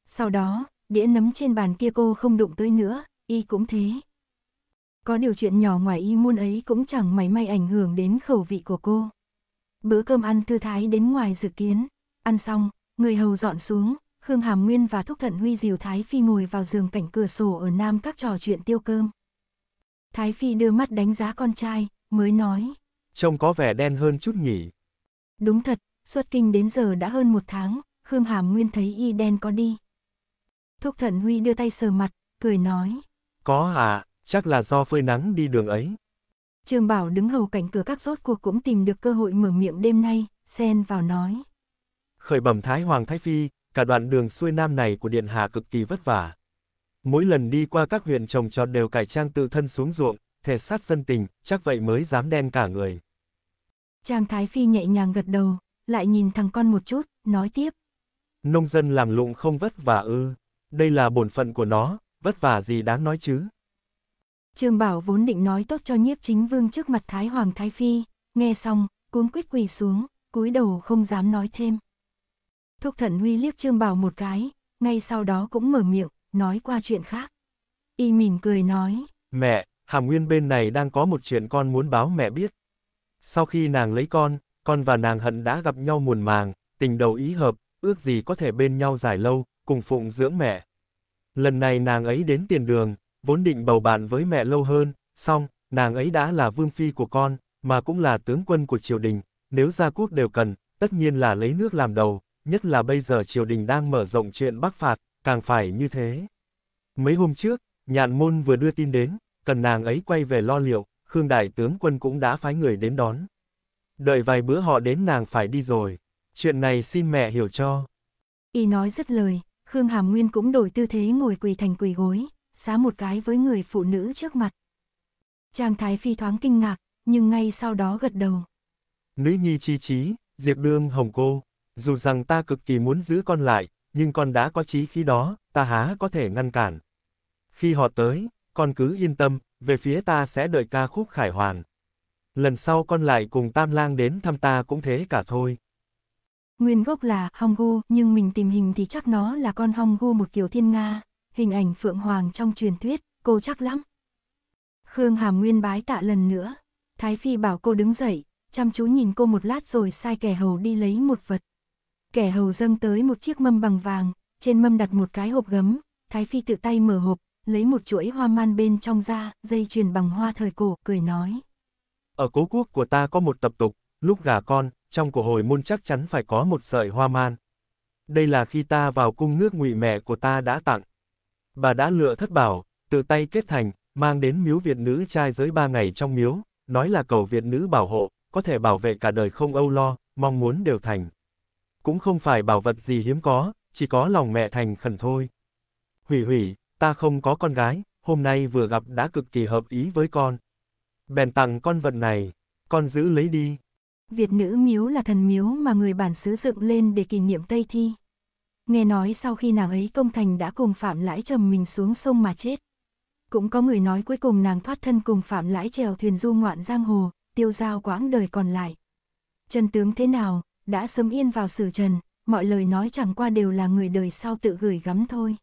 Sau đó, đĩa nấm trên bàn kia cô không đụng tới nữa, y cũng thế. Có điều chuyện nhỏ ngoài y muôn ấy cũng chẳng mấy may ảnh hưởng đến khẩu vị của cô. Bữa cơm ăn thư thái đến ngoài dự kiến, ăn xong, người hầu dọn xuống, Khương Hàm Nguyên và Thúc Thận Huy dìu Thái Phi ngồi vào giường cảnh cửa sổ ở Nam các trò chuyện tiêu cơm. Thái Phi đưa mắt đánh giá con trai, mới nói. Trông có vẻ đen hơn chút nhỉ. Đúng thật, xuất kinh đến giờ đã hơn một tháng, Khương Hàm Nguyên thấy y đen có đi. Thúc Thận Huy đưa tay sờ mặt, cười nói. Có à, chắc là do phơi nắng đi đường ấy. Trường Bảo đứng hầu cạnh cửa các rốt cuộc cũng tìm được cơ hội mở miệng đêm nay, xen vào nói. Khởi bẩm Thái Hoàng Thái Phi, cả đoạn đường xuôi nam này của Điện Hạ cực kỳ vất vả. Mỗi lần đi qua các huyện trồng trọt đều cải trang tự thân xuống ruộng, thể sát dân tình, chắc vậy mới dám đen cả người. Trang Thái Phi nhẹ nhàng gật đầu, lại nhìn thằng con một chút, nói tiếp. Nông dân làm lụng không vất vả ư, đây là bổn phận của nó, vất vả gì đáng nói chứ. Trương Bảo vốn định nói tốt cho nhiếp chính vương trước mặt Thái Hoàng Thái Phi, nghe xong, cuống quyết quỳ xuống, cúi đầu không dám nói thêm. Thúc thần huy liếc Trương bào một cái, ngay sau đó cũng mở miệng, nói qua chuyện khác. Y mỉm cười nói. Mẹ, Hàm Nguyên bên này đang có một chuyện con muốn báo mẹ biết. Sau khi nàng lấy con, con và nàng hận đã gặp nhau muôn màng, tình đầu ý hợp, ước gì có thể bên nhau dài lâu, cùng phụng dưỡng mẹ. Lần này nàng ấy đến tiền đường, vốn định bầu bạn với mẹ lâu hơn, xong, nàng ấy đã là vương phi của con, mà cũng là tướng quân của triều đình, nếu gia quốc đều cần, tất nhiên là lấy nước làm đầu, nhất là bây giờ triều đình đang mở rộng chuyện bắc phạt, càng phải như thế. Mấy hôm trước, nhạn môn vừa đưa tin đến, cần nàng ấy quay về lo liệu, Khương Đại tướng quân cũng đã phái người đến đón. Đợi vài bữa họ đến nàng phải đi rồi, chuyện này xin mẹ hiểu cho. Y nói rất lời, Khương Hàm Nguyên cũng đổi tư thế ngồi quỳ thành quỳ gối, xá một cái với người phụ nữ trước mặt. Trang Thái Phi thoáng kinh ngạc, nhưng ngay sau đó gật đầu. Nữ nhi chi trí, Diệp Đương Hồng Cô. Dù rằng ta cực kỳ muốn giữ con lại, nhưng con đã có trí khí đó, ta há có thể ngăn cản. Khi họ tới, con cứ yên tâm, về phía ta sẽ đợi ca khúc khải hoàn. Lần sau con lại cùng Tam Lang đến thăm ta cũng thế cả thôi. Nguyên gốc là Hongu, nhưng mình tìm hình thì chắc nó là con Hongu một kiểu thiên Nga, hình ảnh Phượng Hoàng trong truyền thuyết, cô chắc lắm. Khương Hàm Nguyên bái tạ lần nữa. Thái Phi bảo cô đứng dậy, chăm chú nhìn cô một lát rồi sai kẻ hầu đi lấy một vật. Kẻ hầu dâng tới một chiếc mâm bằng vàng, trên mâm đặt một cái hộp gấm, Thái Phi tự tay mở hộp, lấy một chuỗi hoa man bên trong ra, dây chuyền bằng hoa thời cổ, cười nói. Ở cố quốc của ta có một tập tục, lúc gả con, trong của hồi môn chắc chắn phải có một sợi hoa man. Đây là khi ta vào cung nước ngụy mẹ của ta đã tặng. Bà đã lựa thất bảo, tự tay kết thành, mang đến miếu Việt nữ trai giới ba ngày trong miếu, nói là cầu Việt nữ bảo hộ, có thể bảo vệ cả đời không âu lo, mong muốn đều thành cũng không phải bảo vật gì hiếm có, chỉ có lòng mẹ thành khẩn thôi. Hủy hủy, ta không có con gái, hôm nay vừa gặp đã cực kỳ hợp ý với con. Bèn tặng con vật này, con giữ lấy đi. Việt nữ miếu là thần miếu mà người bản xứ dựng lên để kỷ niệm Tây Thi. Nghe nói sau khi nàng ấy công thành đã cùng Phạm Lãi trầm mình xuống sông mà chết. Cũng có người nói cuối cùng nàng thoát thân cùng Phạm Lãi trèo thuyền du ngoạn giang hồ, tiêu giao quãng đời còn lại. Chân tướng thế nào, đã sớm yên vào sử trần, mọi lời nói chẳng qua đều là người đời sau tự gửi gắm thôi.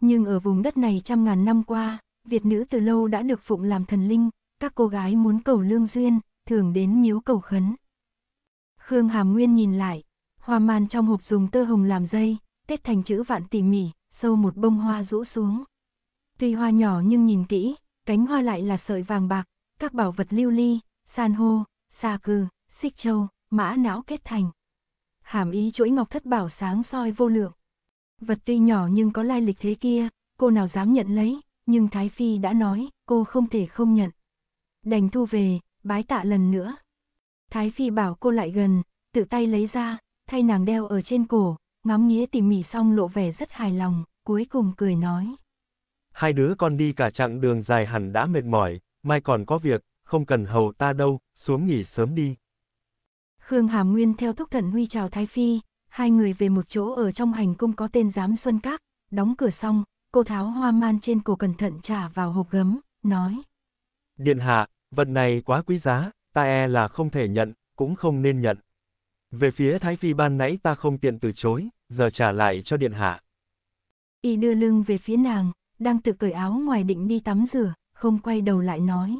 Nhưng ở vùng đất này trăm ngàn năm qua, Việt nữ từ lâu đã được phụng làm thần linh, các cô gái muốn cầu lương duyên, thường đến miếu cầu khấn. Khương Hàm Nguyên nhìn lại, hoa man trong hộp dùng tơ hồng làm dây, tết thành chữ vạn tỉ mỉ, sâu một bông hoa rũ xuống. Tuy hoa nhỏ nhưng nhìn kỹ, cánh hoa lại là sợi vàng bạc, các bảo vật lưu ly, san hô, xa cư, xích châu, mã não kết thành. Hàm ý chuỗi ngọc thất bảo sáng soi vô lượng. Vật tuy nhỏ nhưng có lai lịch thế kia, cô nào dám nhận lấy, nhưng Thái Phi đã nói, cô không thể không nhận. Đành thu về, bái tạ lần nữa. Thái Phi bảo cô lại gần, tự tay lấy ra, thay nàng đeo ở trên cổ, ngắm nghía tỉ mỉ xong lộ vẻ rất hài lòng, cuối cùng cười nói. Hai đứa con đi cả chặng đường dài hẳn đã mệt mỏi, mai còn có việc, không cần hầu ta đâu, xuống nghỉ sớm đi. Khương Hàm Nguyên theo Thúc Thận Huy chào Thái Phi, hai người về một chỗ ở trong hành cung có tên giám Xuân Các, đóng cửa xong, cô tháo hoa man trên cổ cẩn thận trả vào hộp gấm, nói. Điện hạ, vật này quá quý giá, ta e là không thể nhận, cũng không nên nhận. Về phía Thái Phi ban nãy ta không tiện từ chối, giờ trả lại cho điện hạ. Y đưa lưng về phía nàng, đang tự cởi áo ngoài định đi tắm rửa, không quay đầu lại nói.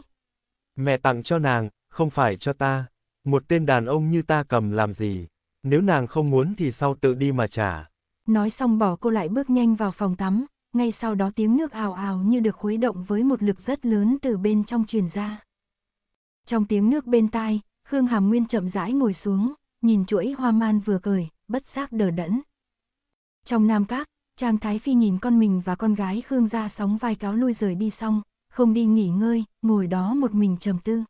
Mẹ tặng cho nàng, không phải cho ta. Một tên đàn ông như ta cầm làm gì? Nếu nàng không muốn thì sau tự đi mà trả. Nói xong bỏ cô lại bước nhanh vào phòng tắm, ngay sau đó tiếng nước ào ào như được khuấy động với một lực rất lớn từ bên trong truyền ra. Trong tiếng nước bên tai, Khương Hàm Nguyên chậm rãi ngồi xuống, nhìn chuỗi hoa man vừa cười, bất giác đờ đẫn. Trong Nam Các, Trang Thái Phi nhìn con mình và con gái Khương ra sóng vai cáo lui rời đi xong, không đi nghỉ ngơi, ngồi đó một mình trầm tư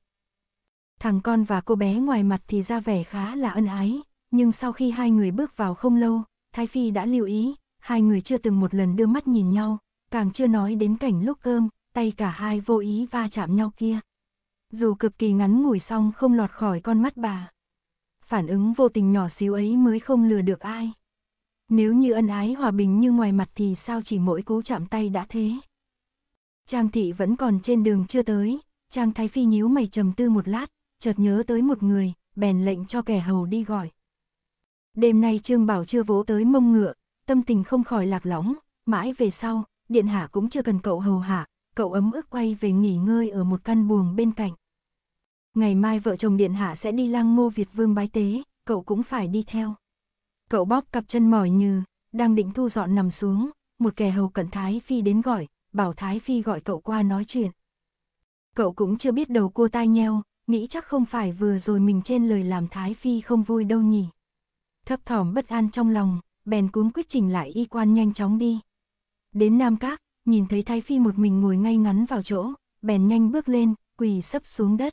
thằng con và cô bé ngoài mặt thì ra vẻ khá là ân ái, nhưng sau khi hai người bước vào không lâu, Thái Phi đã lưu ý, hai người chưa từng một lần đưa mắt nhìn nhau, càng chưa nói đến cảnh lúc cơm, tay cả hai vô ý va chạm nhau kia. Dù cực kỳ ngắn ngủi xong không lọt khỏi con mắt bà. Phản ứng vô tình nhỏ xíu ấy mới không lừa được ai. Nếu như ân ái hòa bình như ngoài mặt thì sao chỉ mỗi cú chạm tay đã thế. Trang thị vẫn còn trên đường chưa tới, Trang Thái Phi nhíu mày trầm tư một lát, chợt nhớ tới một người, bèn lệnh cho kẻ hầu đi gọi. Đêm nay Trương Bảo chưa vỗ tới mông ngựa, tâm tình không khỏi lạc lõng, mãi về sau, điện hạ cũng chưa cần cậu hầu hạ, cậu ấm ức quay về nghỉ ngơi ở một căn buồng bên cạnh. Ngày mai vợ chồng điện hạ sẽ đi lang ngô Việt Vương bái tế, cậu cũng phải đi theo. Cậu bóp cặp chân mỏi như, đang định thu dọn nằm xuống, một kẻ hầu cận Thái Phi đến gọi, bảo Thái Phi gọi cậu qua nói chuyện. Cậu cũng chưa biết đầu cua tai nheo, nghĩ chắc không phải vừa rồi mình trên lời làm Thái Phi không vui đâu nhỉ. Thấp thỏm bất an trong lòng, bèn cuốn quyết trình lại y quan nhanh chóng đi. Đến Nam Các, nhìn thấy Thái Phi một mình ngồi ngay ngắn vào chỗ, bèn nhanh bước lên, quỳ sấp xuống đất.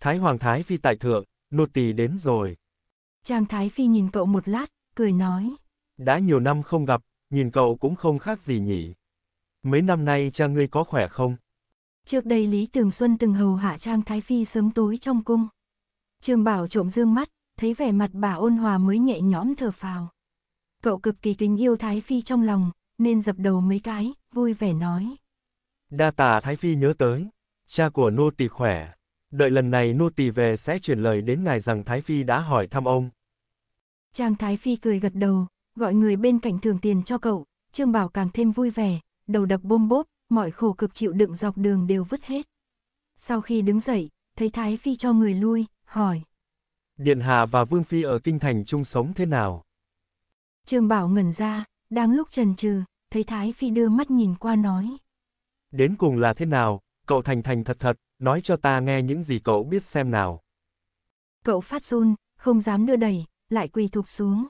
Thái Hoàng Thái Phi tại thượng, nô tỳ đến rồi. chàng Thái Phi nhìn cậu một lát, cười nói. Đã nhiều năm không gặp, nhìn cậu cũng không khác gì nhỉ. Mấy năm nay cha ngươi có khỏe không? Trước đây Lý Tường Xuân từng hầu hạ Trang Thái Phi sớm tối trong cung. Trương Bảo trộm dương mắt, thấy vẻ mặt bà ôn hòa mới nhẹ nhõm thở phào. Cậu cực kỳ kính yêu Thái Phi trong lòng, nên dập đầu mấy cái, vui vẻ nói. Đa tả Thái Phi nhớ tới, cha của nô tỳ khỏe, đợi lần này nô tỳ về sẽ chuyển lời đến ngài rằng Thái Phi đã hỏi thăm ông. Trang Thái Phi cười gật đầu, gọi người bên cạnh thưởng tiền cho cậu, Trương Bảo càng thêm vui vẻ, đầu đập bôm bốp, mọi khổ cực chịu đựng dọc đường đều vứt hết. Sau khi đứng dậy, thấy Thái Phi cho người lui, hỏi. Điện Hạ và Vương Phi ở Kinh Thành chung sống thế nào? Trường Bảo ngẩn ra, đang lúc trần trừ, thấy Thái Phi đưa mắt nhìn qua nói. Đến cùng là thế nào, cậu Thành Thành thật thật, nói cho ta nghe những gì cậu biết xem nào. Cậu phát run, không dám đưa đẩy, lại quỳ thục xuống.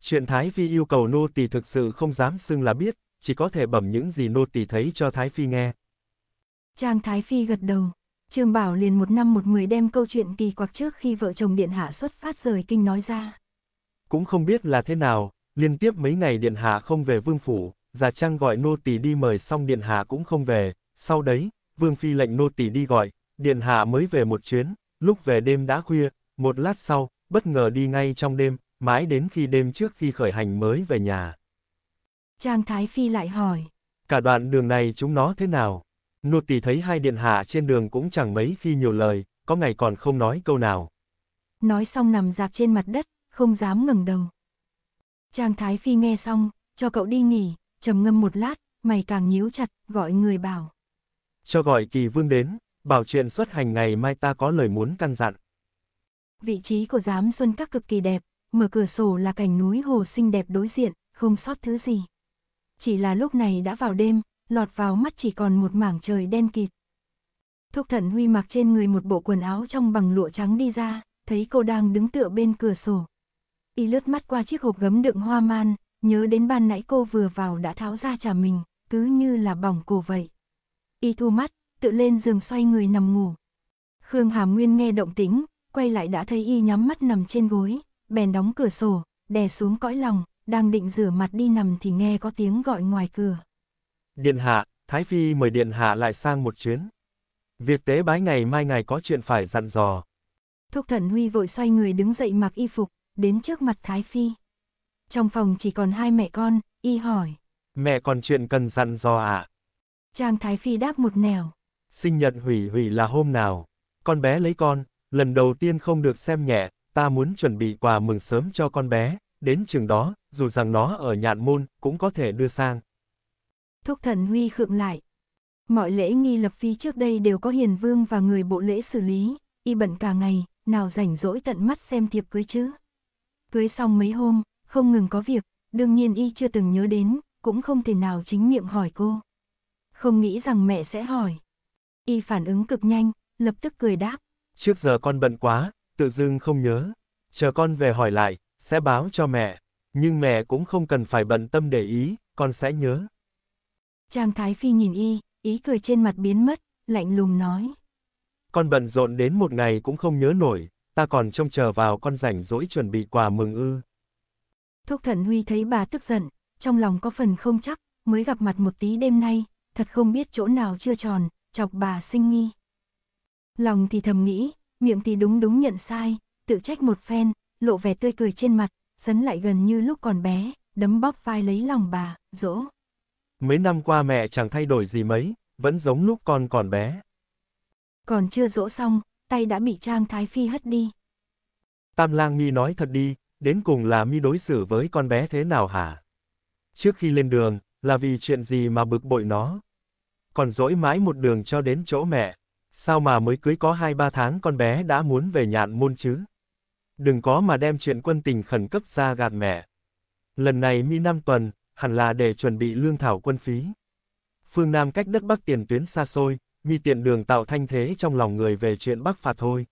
Chuyện Thái Phi yêu cầu nô tỳ thực sự không dám xưng là biết, chỉ có thể bẩm những gì nô tỳ thấy cho Thái Phi nghe. Trang Thái Phi gật đầu, Trương Bảo liền một năm một người đem câu chuyện kỳ quặc trước khi vợ chồng Điện Hạ xuất phát rời kinh nói ra. Cũng không biết là thế nào, liên tiếp mấy ngày Điện Hạ không về Vương Phủ, già Trang gọi nô tỳ đi mời xong Điện Hạ cũng không về, sau đấy, Vương Phi lệnh nô tỳ đi gọi, Điện Hạ mới về một chuyến, lúc về đêm đã khuya, một lát sau, bất ngờ đi ngay trong đêm, mãi đến khi đêm trước khi khởi hành mới về nhà. Trang Thái Phi lại hỏi. Cả đoạn đường này chúng nó thế nào? Nô tỳ thấy hai điện hạ trên đường cũng chẳng mấy khi nhiều lời, có ngày còn không nói câu nào. Nói xong nằm dạp trên mặt đất, không dám ngẩng đầu. Trang Thái Phi nghe xong, cho cậu đi nghỉ, trầm ngâm một lát, mày càng nhíu chặt, gọi người bảo. Cho gọi kỳ vương đến, bảo chuyện xuất hành ngày mai ta có lời muốn căn dặn. Vị trí của giám xuân các cực kỳ đẹp, mở cửa sổ là cảnh núi hồ xinh đẹp đối diện, không sót thứ gì chỉ là lúc này đã vào đêm, lọt vào mắt chỉ còn một mảng trời đen kịt. Thúc thận huy mặc trên người một bộ quần áo trong bằng lụa trắng đi ra, thấy cô đang đứng tựa bên cửa sổ. Y lướt mắt qua chiếc hộp gấm đựng hoa man, nhớ đến ban nãy cô vừa vào đã tháo ra trả mình, cứ như là bỏng cổ vậy. Y thu mắt, tự lên giường xoay người nằm ngủ. Khương Hà Nguyên nghe động tĩnh, quay lại đã thấy Y nhắm mắt nằm trên gối, bèn đóng cửa sổ, đè xuống cõi lòng, đang định rửa mặt đi nằm thì nghe có tiếng gọi ngoài cửa. Điện hạ, Thái Phi mời Điện hạ lại sang một chuyến. Việc tế bái ngày mai ngày có chuyện phải dặn dò. Thúc thần Huy vội xoay người đứng dậy mặc y phục, đến trước mặt Thái Phi. Trong phòng chỉ còn hai mẹ con, y hỏi. Mẹ còn chuyện cần dặn dò ạ. À? Trang Thái Phi đáp một nẻo. Sinh nhật hủy hủy là hôm nào? Con bé lấy con, lần đầu tiên không được xem nhẹ, ta muốn chuẩn bị quà mừng sớm cho con bé, đến chừng đó, dù rằng nó ở nhạn môn, cũng có thể đưa sang. Thúc thần huy khượng lại. Mọi lễ nghi lập phi trước đây đều có hiền vương và người bộ lễ xử lý, y bận cả ngày, nào rảnh rỗi tận mắt xem thiệp cưới chứ. Cưới xong mấy hôm, không ngừng có việc, đương nhiên y chưa từng nhớ đến, cũng không thể nào chính miệng hỏi cô. Không nghĩ rằng mẹ sẽ hỏi. Y phản ứng cực nhanh, lập tức cười đáp. Trước giờ con bận quá, tự dưng không nhớ. Chờ con về hỏi lại, sẽ báo cho mẹ. Nhưng mẹ cũng không cần phải bận tâm để ý, con sẽ nhớ. Trang Thái Phi nhìn y, ý cười trên mặt biến mất, lạnh lùng nói. Con bận rộn đến một ngày cũng không nhớ nổi, ta còn trông chờ vào con rảnh rỗi chuẩn bị quà mừng ư. Thúc Thận Huy thấy bà tức giận, trong lòng có phần không chắc, mới gặp mặt một tí đêm nay, thật không biết chỗ nào chưa tròn, chọc bà sinh nghi. Lòng thì thầm nghĩ, miệng thì đúng đúng nhận sai, tự trách một phen, lộ vẻ tươi cười trên mặt, sấn lại gần như lúc còn bé, đấm bóp vai lấy lòng bà, dỗ. Mấy năm qua mẹ chẳng thay đổi gì mấy, vẫn giống lúc con còn bé. Còn chưa dỗ xong, tay đã bị Trang Thái Phi hất đi. Tam lang mi nói thật đi, đến cùng là mi đối xử với con bé thế nào hả? Trước khi lên đường, là vì chuyện gì mà bực bội nó? Còn dỗi mãi một đường cho đến chỗ mẹ, sao mà mới cưới có hai ba tháng con bé đã muốn về nhạn môn chứ? đừng có mà đem chuyện quân tình khẩn cấp ra gạt mẹ. Lần này mi năm tuần, hẳn là để chuẩn bị lương thảo quân phí. Phương Nam cách đất Bắc tiền tuyến xa xôi, mi tiện đường tạo thanh thế trong lòng người về chuyện Bắc phạt thôi.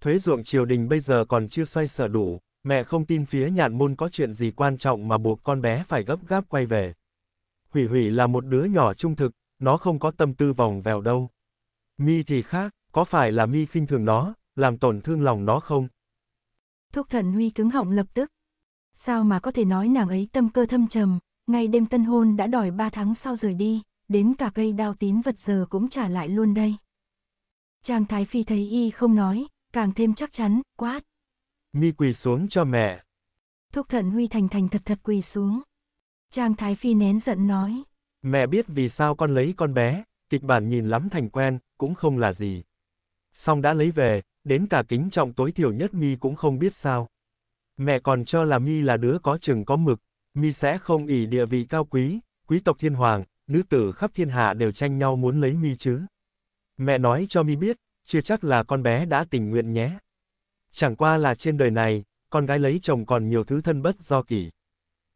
Thuế ruộng triều đình bây giờ còn chưa xoay sở đủ, mẹ không tin phía nhạn môn có chuyện gì quan trọng mà buộc con bé phải gấp gáp quay về. Hủy hủy là một đứa nhỏ trung thực, nó không có tâm tư vòng vèo đâu. Mi thì khác, có phải là mi khinh thường nó, làm tổn thương lòng nó không? thuốc thần huy cứng họng lập tức. Sao mà có thể nói nàng ấy tâm cơ thâm trầm, ngay đêm tân hôn đã đòi ba tháng sau rời đi, đến cả cây đao tín vật giờ cũng trả lại luôn đây. Trang Thái Phi thấy y không nói, càng thêm chắc chắn, quát. Mi quỳ xuống cho mẹ. thuốc thần Huy thành thành thật thật quỳ xuống. Trang Thái Phi nén giận nói. Mẹ biết vì sao con lấy con bé, kịch bản nhìn lắm thành quen, cũng không là gì. Xong đã lấy về, đến cả kính trọng tối thiểu nhất mi cũng không biết sao. Mẹ còn cho là mi là đứa có chừng có mực, mi sẽ không ỷ địa vị cao quý, quý tộc thiên hoàng, nữ tử khắp thiên hạ đều tranh nhau muốn lấy mi chứ. Mẹ nói cho mi biết, chưa chắc là con bé đã tình nguyện nhé. Chẳng qua là trên đời này, con gái lấy chồng còn nhiều thứ thân bất do kỷ.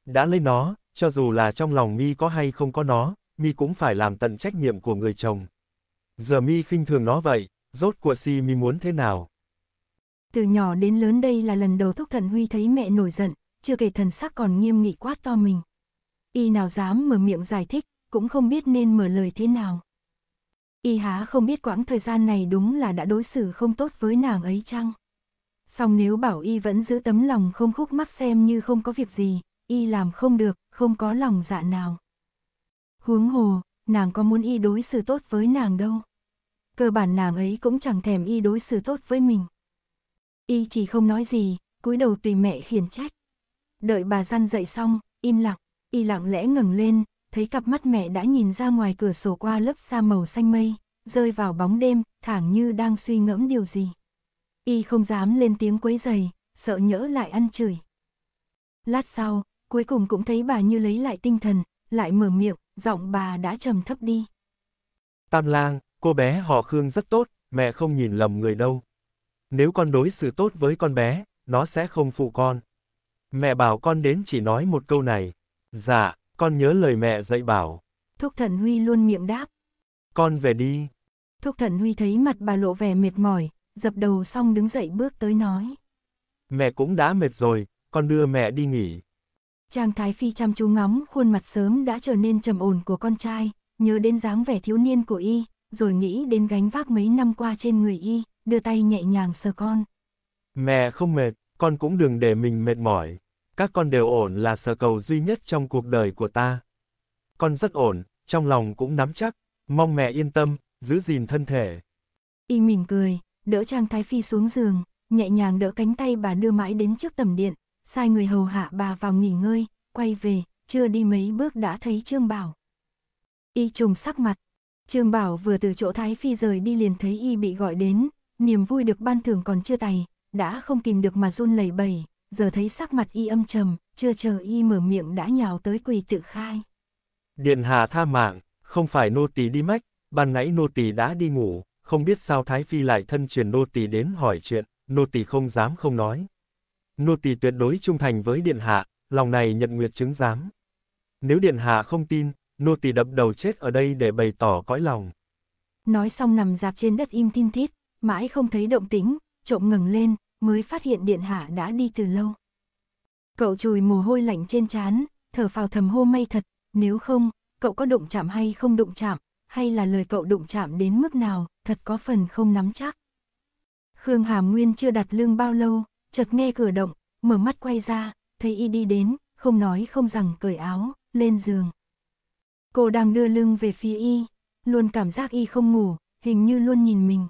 Đã lấy nó, cho dù là trong lòng mi có hay không có nó, mi cũng phải làm tận trách nhiệm của người chồng. Giờ mi khinh thường nó vậy, rốt của si mi muốn thế nào? Từ nhỏ đến lớn đây là lần đầu Thúc Thần Huy thấy mẹ nổi giận, chưa kể thần sắc còn nghiêm nghị quát to mình. Y nào dám mở miệng giải thích, cũng không biết nên mở lời thế nào. Y há không biết quãng thời gian này đúng là đã đối xử không tốt với nàng ấy chăng? Song nếu bảo Y vẫn giữ tấm lòng không khúc mắc xem như không có việc gì, Y làm không được, không có lòng dạ nào. Huống hồ, nàng có muốn Y đối xử tốt với nàng đâu cơ bản nàng ấy cũng chẳng thèm y đối xử tốt với mình. Y chỉ không nói gì, cúi đầu tùy mẹ khiển trách. Đợi bà răn dậy xong, im lặng, y lặng lẽ ngẩng lên, thấy cặp mắt mẹ đã nhìn ra ngoài cửa sổ qua lớp xa màu xanh mây, rơi vào bóng đêm, thẳng như đang suy ngẫm điều gì. Y không dám lên tiếng quấy giày, sợ nhỡ lại ăn chửi. Lát sau, cuối cùng cũng thấy bà như lấy lại tinh thần, lại mở miệng, giọng bà đã trầm thấp đi. Tam lang, Cô bé họ Khương rất tốt, mẹ không nhìn lầm người đâu. Nếu con đối xử tốt với con bé, nó sẽ không phụ con. Mẹ bảo con đến chỉ nói một câu này. Dạ, con nhớ lời mẹ dạy bảo. Thúc thần Huy luôn miệng đáp. Con về đi. Thúc thần Huy thấy mặt bà lộ vẻ mệt mỏi, dập đầu xong đứng dậy bước tới nói. Mẹ cũng đã mệt rồi, con đưa mẹ đi nghỉ. Trang Thái Phi chăm chú ngắm khuôn mặt sớm đã trở nên trầm ổn của con trai, nhớ đến dáng vẻ thiếu niên của y, rồi nghĩ đến gánh vác mấy năm qua trên người y, đưa tay nhẹ nhàng sờ con. Mẹ không mệt, con cũng đừng để mình mệt mỏi. Các con đều ổn là sở cầu duy nhất trong cuộc đời của ta. Con rất ổn, trong lòng cũng nắm chắc, mong mẹ yên tâm, giữ gìn thân thể. Y mỉm cười, đỡ Trang Thái Phi xuống giường, nhẹ nhàng đỡ cánh tay bà đưa mãi đến trước tầm điện, sai người hầu hạ bà vào nghỉ ngơi, quay về, chưa đi mấy bước đã thấy Trương Bảo. Y trùng sắc mặt, Trương Bảo vừa từ chỗ Thái Phi rời đi liền thấy y bị gọi đến, niềm vui được ban thưởng còn chưa tày đã không kìm được mà run lẩy bẩy, giờ thấy sắc mặt y âm trầm, chưa chờ y mở miệng đã nhào tới quỳ tự khai. Điện hạ tha mạng, không phải nô tỳ đi mách, ban nãy nô tỳ đã đi ngủ, không biết sao Thái Phi lại thân truyền nô tỳ đến hỏi chuyện, nô tỳ không dám không nói. Nô tỳ tuyệt đối trung thành với điện hạ, lòng này nhận nguyệt chứng giám. Nếu điện hạ không tin, nô tỳ đập đầu chết ở đây để bày tỏ cõi lòng. Nói xong nằm dạp trên đất im tin tít, mãi không thấy động tính, trộm ngừng lên, mới phát hiện điện hạ đã đi từ lâu. Cậu chùi mồ hôi lạnh trên trán, thở phào thầm hô may thật, nếu không, cậu có đụng chạm hay không đụng chạm, hay là lời cậu đụng chạm đến mức nào, thật có phần không nắm chắc. Khương Hàm Nguyên chưa đặt lương bao lâu, chợt nghe cửa động, mở mắt quay ra, thấy y đi đến, không nói không rằng cởi áo, lên giường. Cô đang đưa lưng về phía y, luôn cảm giác y không ngủ, hình như luôn nhìn mình.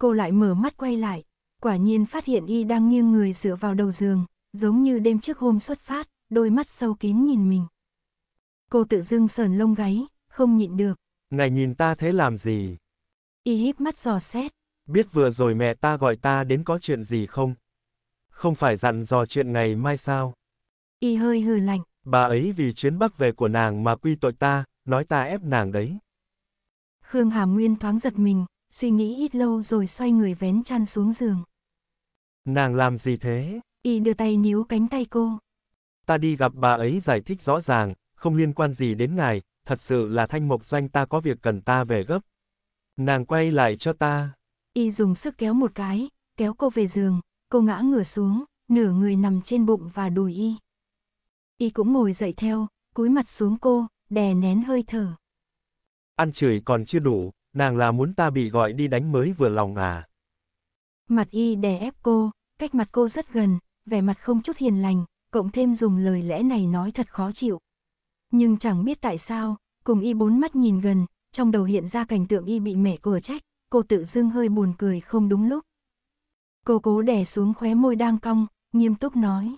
Cô lại mở mắt quay lại, quả nhiên phát hiện y đang nghiêng người dựa vào đầu giường, giống như đêm trước hôm xuất phát, đôi mắt sâu kín nhìn mình. Cô tự dưng sờn lông gáy, không nhịn được. ngày nhìn ta thế làm gì? Y híp mắt dò xét. Biết vừa rồi mẹ ta gọi ta đến có chuyện gì không? Không phải dặn dò chuyện ngày mai sao? Y hơi hừ lạnh, Bà ấy vì chuyến bắc về của nàng mà quy tội ta, nói ta ép nàng đấy. Khương Hàm Nguyên thoáng giật mình, suy nghĩ ít lâu rồi xoay người vén chăn xuống giường. Nàng làm gì thế? Y đưa tay níu cánh tay cô. Ta đi gặp bà ấy giải thích rõ ràng, không liên quan gì đến ngài, thật sự là thanh mộc doanh ta có việc cần ta về gấp. Nàng quay lại cho ta. Y dùng sức kéo một cái, kéo cô về giường, cô ngã ngửa xuống, nửa người nằm trên bụng và đùi y. Y cũng ngồi dậy theo, cúi mặt xuống cô, đè nén hơi thở. Ăn chửi còn chưa đủ, nàng là muốn ta bị gọi đi đánh mới vừa lòng à. Mặt y đè ép cô, cách mặt cô rất gần, vẻ mặt không chút hiền lành, cộng thêm dùng lời lẽ này nói thật khó chịu. Nhưng chẳng biết tại sao, cùng y bốn mắt nhìn gần, trong đầu hiện ra cảnh tượng y bị mẹ cửa trách, cô tự dưng hơi buồn cười không đúng lúc. Cô cố đè xuống khóe môi đang cong, nghiêm túc nói.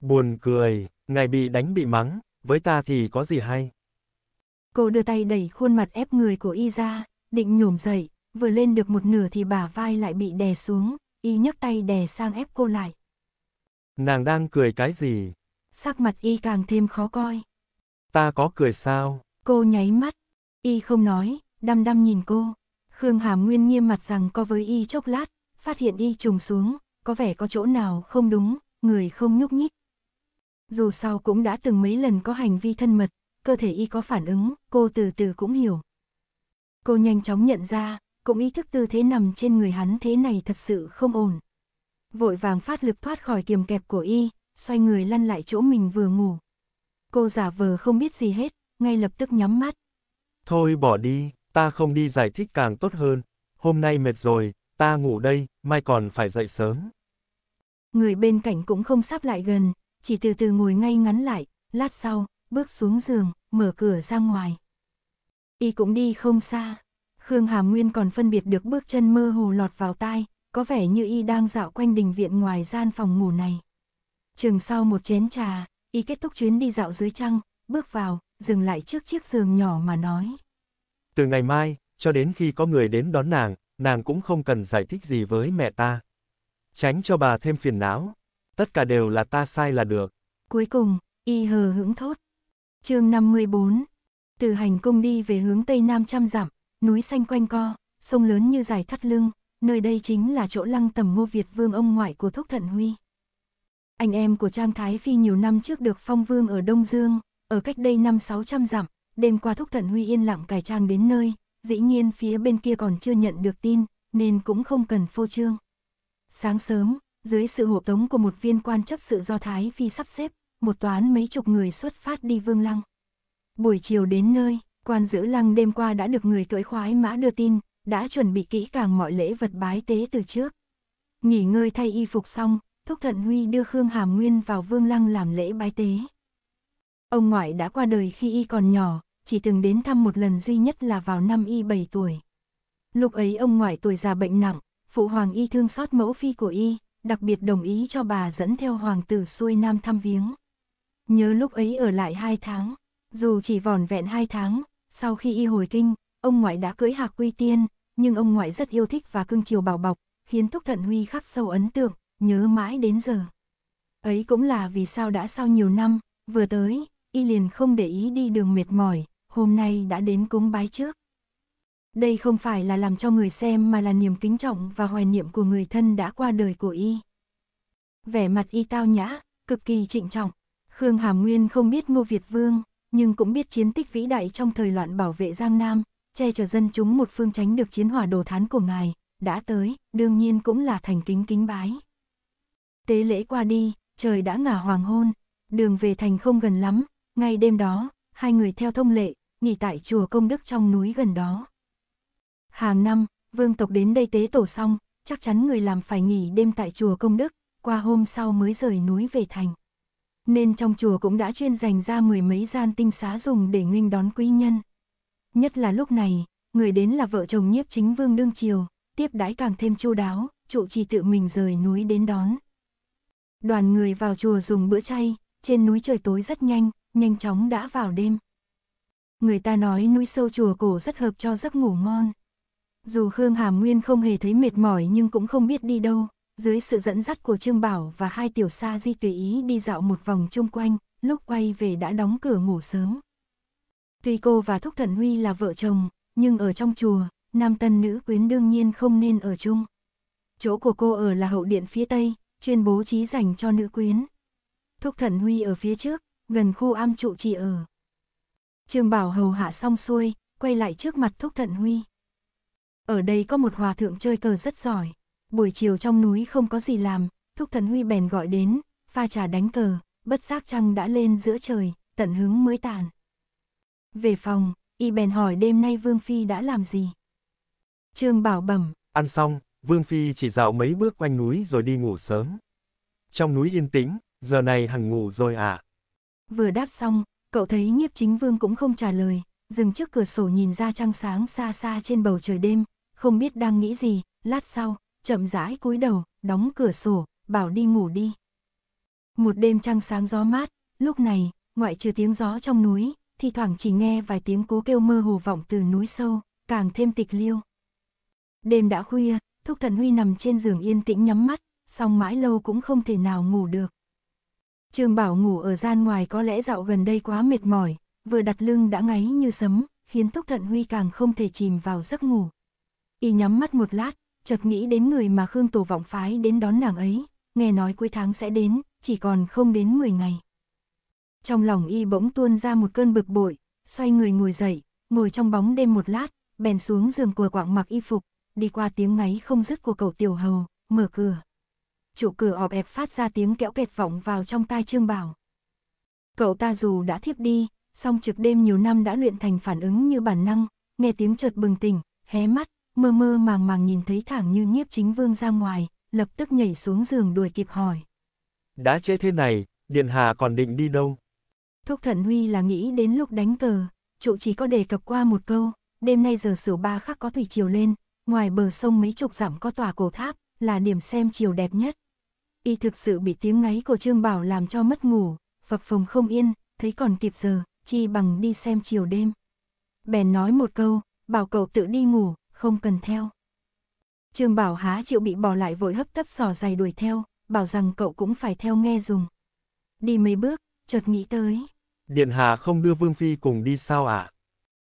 Buồn cười. Ngài bị đánh bị mắng, với ta thì có gì hay? Cô đưa tay đẩy khuôn mặt ép người của y ra, định nhổm dậy, vừa lên được một nửa thì bả vai lại bị đè xuống, y nhấc tay đè sang ép cô lại. Nàng đang cười cái gì? Sắc mặt y càng thêm khó coi. Ta có cười sao? Cô nháy mắt, y không nói, đăm đăm nhìn cô. Khương Hàm Nguyên nghiêm mặt rằng co với y chốc lát, phát hiện y trùng xuống, có vẻ có chỗ nào không đúng, người không nhúc nhích dù sao cũng đã từng mấy lần có hành vi thân mật, cơ thể y có phản ứng, cô từ từ cũng hiểu. Cô nhanh chóng nhận ra, cũng ý thức tư thế nằm trên người hắn thế này thật sự không ổn. Vội vàng phát lực thoát khỏi kiềm kẹp của y, xoay người lăn lại chỗ mình vừa ngủ. Cô giả vờ không biết gì hết, ngay lập tức nhắm mắt. Thôi bỏ đi, ta không đi giải thích càng tốt hơn. Hôm nay mệt rồi, ta ngủ đây, mai còn phải dậy sớm. Người bên cạnh cũng không sắp lại gần, chỉ từ từ ngồi ngay ngắn lại, lát sau, bước xuống giường, mở cửa ra ngoài. Y cũng đi không xa, Khương hàm Nguyên còn phân biệt được bước chân mơ hồ lọt vào tai, có vẻ như Y đang dạo quanh đình viện ngoài gian phòng ngủ này. Chừng sau một chén trà, Y kết thúc chuyến đi dạo dưới trăng, bước vào, dừng lại trước chiếc giường nhỏ mà nói. Từ ngày mai, cho đến khi có người đến đón nàng, nàng cũng không cần giải thích gì với mẹ ta. Tránh cho bà thêm phiền não. Tất cả đều là ta sai là được. Cuối cùng, y hờ hững thốt. chương 54 Từ hành cung đi về hướng tây nam trăm dặm, núi xanh quanh co, sông lớn như dài thắt lưng, nơi đây chính là chỗ lăng tầm ngô Việt vương ông ngoại của Thúc Thận Huy. Anh em của Trang Thái Phi nhiều năm trước được phong vương ở Đông Dương, ở cách đây năm 600 dặm, đêm qua Thúc Thận Huy yên lặng cải trang đến nơi, dĩ nhiên phía bên kia còn chưa nhận được tin, nên cũng không cần phô trương. Sáng sớm, dưới sự hộ tống của một viên quan chấp sự do Thái Phi sắp xếp, một toán mấy chục người xuất phát đi Vương Lăng. Buổi chiều đến nơi, quan giữ lăng đêm qua đã được người cưỡi khoái mã đưa tin, đã chuẩn bị kỹ càng mọi lễ vật bái tế từ trước. Nghỉ ngơi thay y phục xong, Thúc Thận Huy đưa Khương Hàm Nguyên vào Vương Lăng làm lễ bái tế. Ông ngoại đã qua đời khi y còn nhỏ, chỉ từng đến thăm một lần duy nhất là vào năm y 7 tuổi. Lúc ấy ông ngoại tuổi già bệnh nặng, phụ hoàng y thương xót mẫu phi của y, đặc biệt đồng ý cho bà dẫn theo hoàng tử xuôi nam thăm viếng. Nhớ lúc ấy ở lại hai tháng, dù chỉ vòn vẹn hai tháng, sau khi y hồi kinh, ông ngoại đã cưới Hạc Quy Tiên, nhưng ông ngoại rất yêu thích và cưng chiều bảo bọc, khiến Thúc Thận Huy khắc sâu ấn tượng, nhớ mãi đến giờ. Ấy cũng là vì sao đã sau nhiều năm, vừa tới, y liền không để ý đi đường mệt mỏi, hôm nay đã đến cúng bái trước. Đây không phải là làm cho người xem mà là niềm kính trọng và hoài niệm của người thân đã qua đời của y. Vẻ mặt y tao nhã, cực kỳ trịnh trọng. Khương Hàm Nguyên không biết Ngô Việt Vương, nhưng cũng biết chiến tích vĩ đại trong thời loạn bảo vệ Giang Nam, che chở dân chúng một phương tránh được chiến hỏa đồ thán của ngài, đã tới, đương nhiên cũng là thành kính kính bái. Tế lễ qua đi, trời đã ngả hoàng hôn, đường về thành không gần lắm, ngay đêm đó, hai người theo thông lệ, nghỉ tại chùa công đức trong núi gần đó. Hàng năm, vương tộc đến đây tế tổ xong, chắc chắn người làm phải nghỉ đêm tại chùa Công Đức, qua hôm sau mới rời núi về thành. Nên trong chùa cũng đã chuyên dành ra mười mấy gian tinh xá dùng để nghênh đón quý nhân. Nhất là lúc này, người đến là vợ chồng nhiếp chính vương đương triều, tiếp đãi càng thêm chu đáo, trụ trì tự mình rời núi đến đón. Đoàn người vào chùa dùng bữa chay, trên núi trời tối rất nhanh, nhanh chóng đã vào đêm. Người ta nói núi sâu chùa cổ rất hợp cho giấc ngủ ngon. Dù Khương Hàm Nguyên không hề thấy mệt mỏi nhưng cũng không biết đi đâu, dưới sự dẫn dắt của Trương Bảo và hai tiểu sa di tùy ý đi dạo một vòng chung quanh, lúc quay về đã đóng cửa ngủ sớm. Tuy cô và Thúc thận Huy là vợ chồng, nhưng ở trong chùa, nam tân nữ quyến đương nhiên không nên ở chung. Chỗ của cô ở là hậu điện phía tây, chuyên bố trí dành cho nữ quyến. Thúc thận Huy ở phía trước, gần khu am trụ trì ở. Trương Bảo hầu hạ xong xuôi, quay lại trước mặt Thúc thận Huy. Ở đây có một hòa thượng chơi cờ rất giỏi. Buổi chiều trong núi không có gì làm, Thúc Thần Huy bèn gọi đến, pha trà đánh cờ, bất giác trăng đã lên giữa trời, tận hứng mới tàn. Về phòng, y bèn hỏi đêm nay Vương Phi đã làm gì? Trương bảo bẩm. Ăn xong, Vương Phi chỉ dạo mấy bước quanh núi rồi đi ngủ sớm. Trong núi yên tĩnh, giờ này hằng ngủ rồi à? Vừa đáp xong, cậu thấy nhiếp chính vương cũng không trả lời, dừng trước cửa sổ nhìn ra trăng sáng xa xa trên bầu trời đêm, không biết đang nghĩ gì, lát sau, chậm rãi cúi đầu, đóng cửa sổ, bảo đi ngủ đi. Một đêm trăng sáng gió mát, lúc này, ngoại trừ tiếng gió trong núi, thì thoảng chỉ nghe vài tiếng cú kêu mơ hồ vọng từ núi sâu, càng thêm tịch liêu. Đêm đã khuya, Thúc Thần Huy nằm trên giường yên tĩnh nhắm mắt, song mãi lâu cũng không thể nào ngủ được. Trương Bảo ngủ ở gian ngoài có lẽ dạo gần đây quá mệt mỏi, vừa đặt lưng đã ngáy như sấm, khiến Thúc Thận Huy càng không thể chìm vào giấc ngủ y nhắm mắt một lát, chợt nghĩ đến người mà Khương Tổ vọng phái đến đón nàng ấy, nghe nói cuối tháng sẽ đến, chỉ còn không đến 10 ngày. Trong lòng y bỗng tuôn ra một cơn bực bội, xoay người ngồi dậy, ngồi trong bóng đêm một lát, bèn xuống giường của quạng mặc y phục, đi qua tiếng ngáy không dứt của cậu tiểu hầu, mở cửa. Chủ cửa ọp ẹp phát ra tiếng kẽo kẹt vọng vào trong tai Trương Bảo. Cậu ta dù đã thiếp đi, song trực đêm nhiều năm đã luyện thành phản ứng như bản năng, nghe tiếng chợt bừng tỉnh, hé mắt, mơ mơ màng màng nhìn thấy thẳng như nhiếp chính vương ra ngoài, lập tức nhảy xuống giường đuổi kịp hỏi. Đã chế thế này, Điện Hà còn định đi đâu? Thúc Thận Huy là nghĩ đến lúc đánh cờ, trụ chỉ có đề cập qua một câu, đêm nay giờ sửa ba khắc có thủy chiều lên, ngoài bờ sông mấy chục dặm có tòa cổ tháp, là điểm xem chiều đẹp nhất. Y thực sự bị tiếng ngáy của Trương Bảo làm cho mất ngủ, phập phồng không yên, thấy còn kịp giờ, chi bằng đi xem chiều đêm. Bèn nói một câu, bảo cậu tự đi ngủ, không cần theo. Trương Bảo há chịu bị bỏ lại vội hấp tấp sò giày đuổi theo, bảo rằng cậu cũng phải theo nghe dùng. Đi mấy bước, chợt nghĩ tới. Điện Hà không đưa Vương Phi cùng đi sao ạ?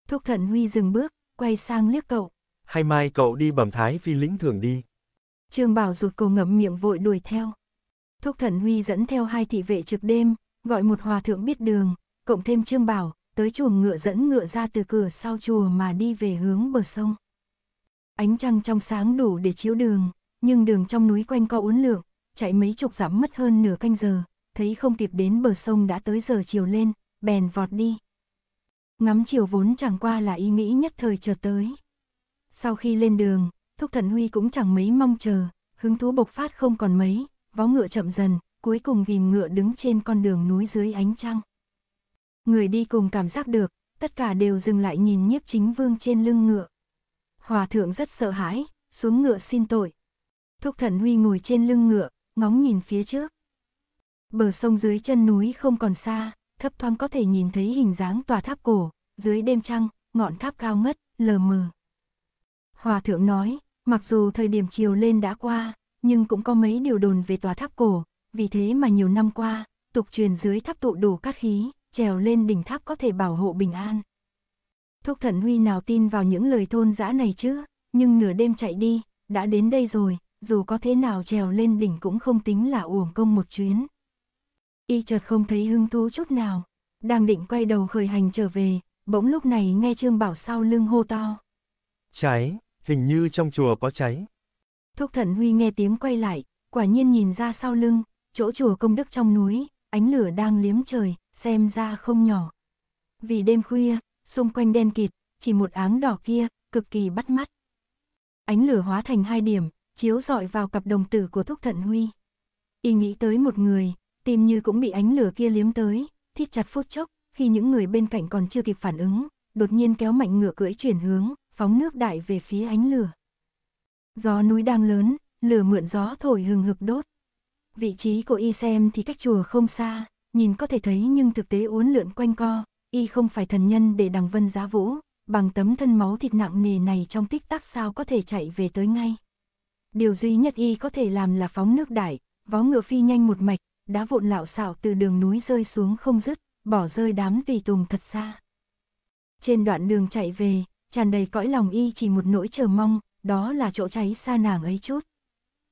Thúc Thận Huy dừng bước, quay sang liếc cậu. Hay mai cậu đi bẩm Thái Phi lĩnh thường đi. Trương Bảo rụt cổ ngậm miệng vội đuổi theo. Thúc Thận Huy dẫn theo hai thị vệ trực đêm, gọi một hòa thượng biết đường, cộng thêm Trương Bảo, tới chuồng ngựa dẫn ngựa ra từ cửa sau chùa mà đi về hướng bờ sông. Ánh trăng trong sáng đủ để chiếu đường, nhưng đường trong núi quanh co uốn lượn, chạy mấy chục dặm mất hơn nửa canh giờ, thấy không kịp đến bờ sông đã tới giờ chiều lên, bèn vọt đi. Ngắm chiều vốn chẳng qua là ý nghĩ nhất thời chờ tới. Sau khi lên đường, Thúc Thần Huy cũng chẳng mấy mong chờ, hứng thú bộc phát không còn mấy, vó ngựa chậm dần, cuối cùng ghim ngựa đứng trên con đường núi dưới ánh trăng. Người đi cùng cảm giác được, tất cả đều dừng lại nhìn nhiếp chính vương trên lưng ngựa. Hòa thượng rất sợ hãi, xuống ngựa xin tội. Thúc thần huy ngồi trên lưng ngựa, ngóng nhìn phía trước. Bờ sông dưới chân núi không còn xa, thấp thoáng có thể nhìn thấy hình dáng tòa tháp cổ, dưới đêm trăng, ngọn tháp cao mất, lờ mờ. Hòa thượng nói, mặc dù thời điểm chiều lên đã qua, nhưng cũng có mấy điều đồn về tòa tháp cổ, vì thế mà nhiều năm qua, tục truyền dưới tháp tụ đủ cát khí, trèo lên đỉnh tháp có thể bảo hộ bình an. Thúc thần huy nào tin vào những lời thôn dã này chứ, nhưng nửa đêm chạy đi, đã đến đây rồi, dù có thế nào trèo lên đỉnh cũng không tính là uổng công một chuyến. Y chợt không thấy hứng thú chút nào, đang định quay đầu khởi hành trở về, bỗng lúc này nghe Trương Bảo sau lưng hô to. Cháy, hình như trong chùa có cháy. Thúc thần huy nghe tiếng quay lại, quả nhiên nhìn ra sau lưng, chỗ chùa công đức trong núi, ánh lửa đang liếm trời, xem ra không nhỏ. Vì đêm khuya, xung quanh đen kịt, chỉ một áng đỏ kia, cực kỳ bắt mắt. Ánh lửa hóa thành hai điểm, chiếu rọi vào cặp đồng tử của Thúc Thận Huy. Y nghĩ tới một người, tim như cũng bị ánh lửa kia liếm tới, thít chặt phút chốc, khi những người bên cạnh còn chưa kịp phản ứng, đột nhiên kéo mạnh ngựa cưỡi chuyển hướng, phóng nước đại về phía ánh lửa. Gió núi đang lớn, lửa mượn gió thổi hừng hực đốt. Vị trí của y xem thì cách chùa không xa, nhìn có thể thấy nhưng thực tế uốn lượn quanh co, y không phải thần nhân để đằng vân giá vũ, bằng tấm thân máu thịt nặng nề này trong tích tắc sao có thể chạy về tới ngay. Điều duy nhất y có thể làm là phóng nước đại, vó ngựa phi nhanh một mạch, đá vụn lạo xạo từ đường núi rơi xuống không dứt, bỏ rơi đám tùy tùng thật xa. Trên đoạn đường chạy về, tràn đầy cõi lòng y chỉ một nỗi chờ mong, đó là chỗ cháy xa nàng ấy chút.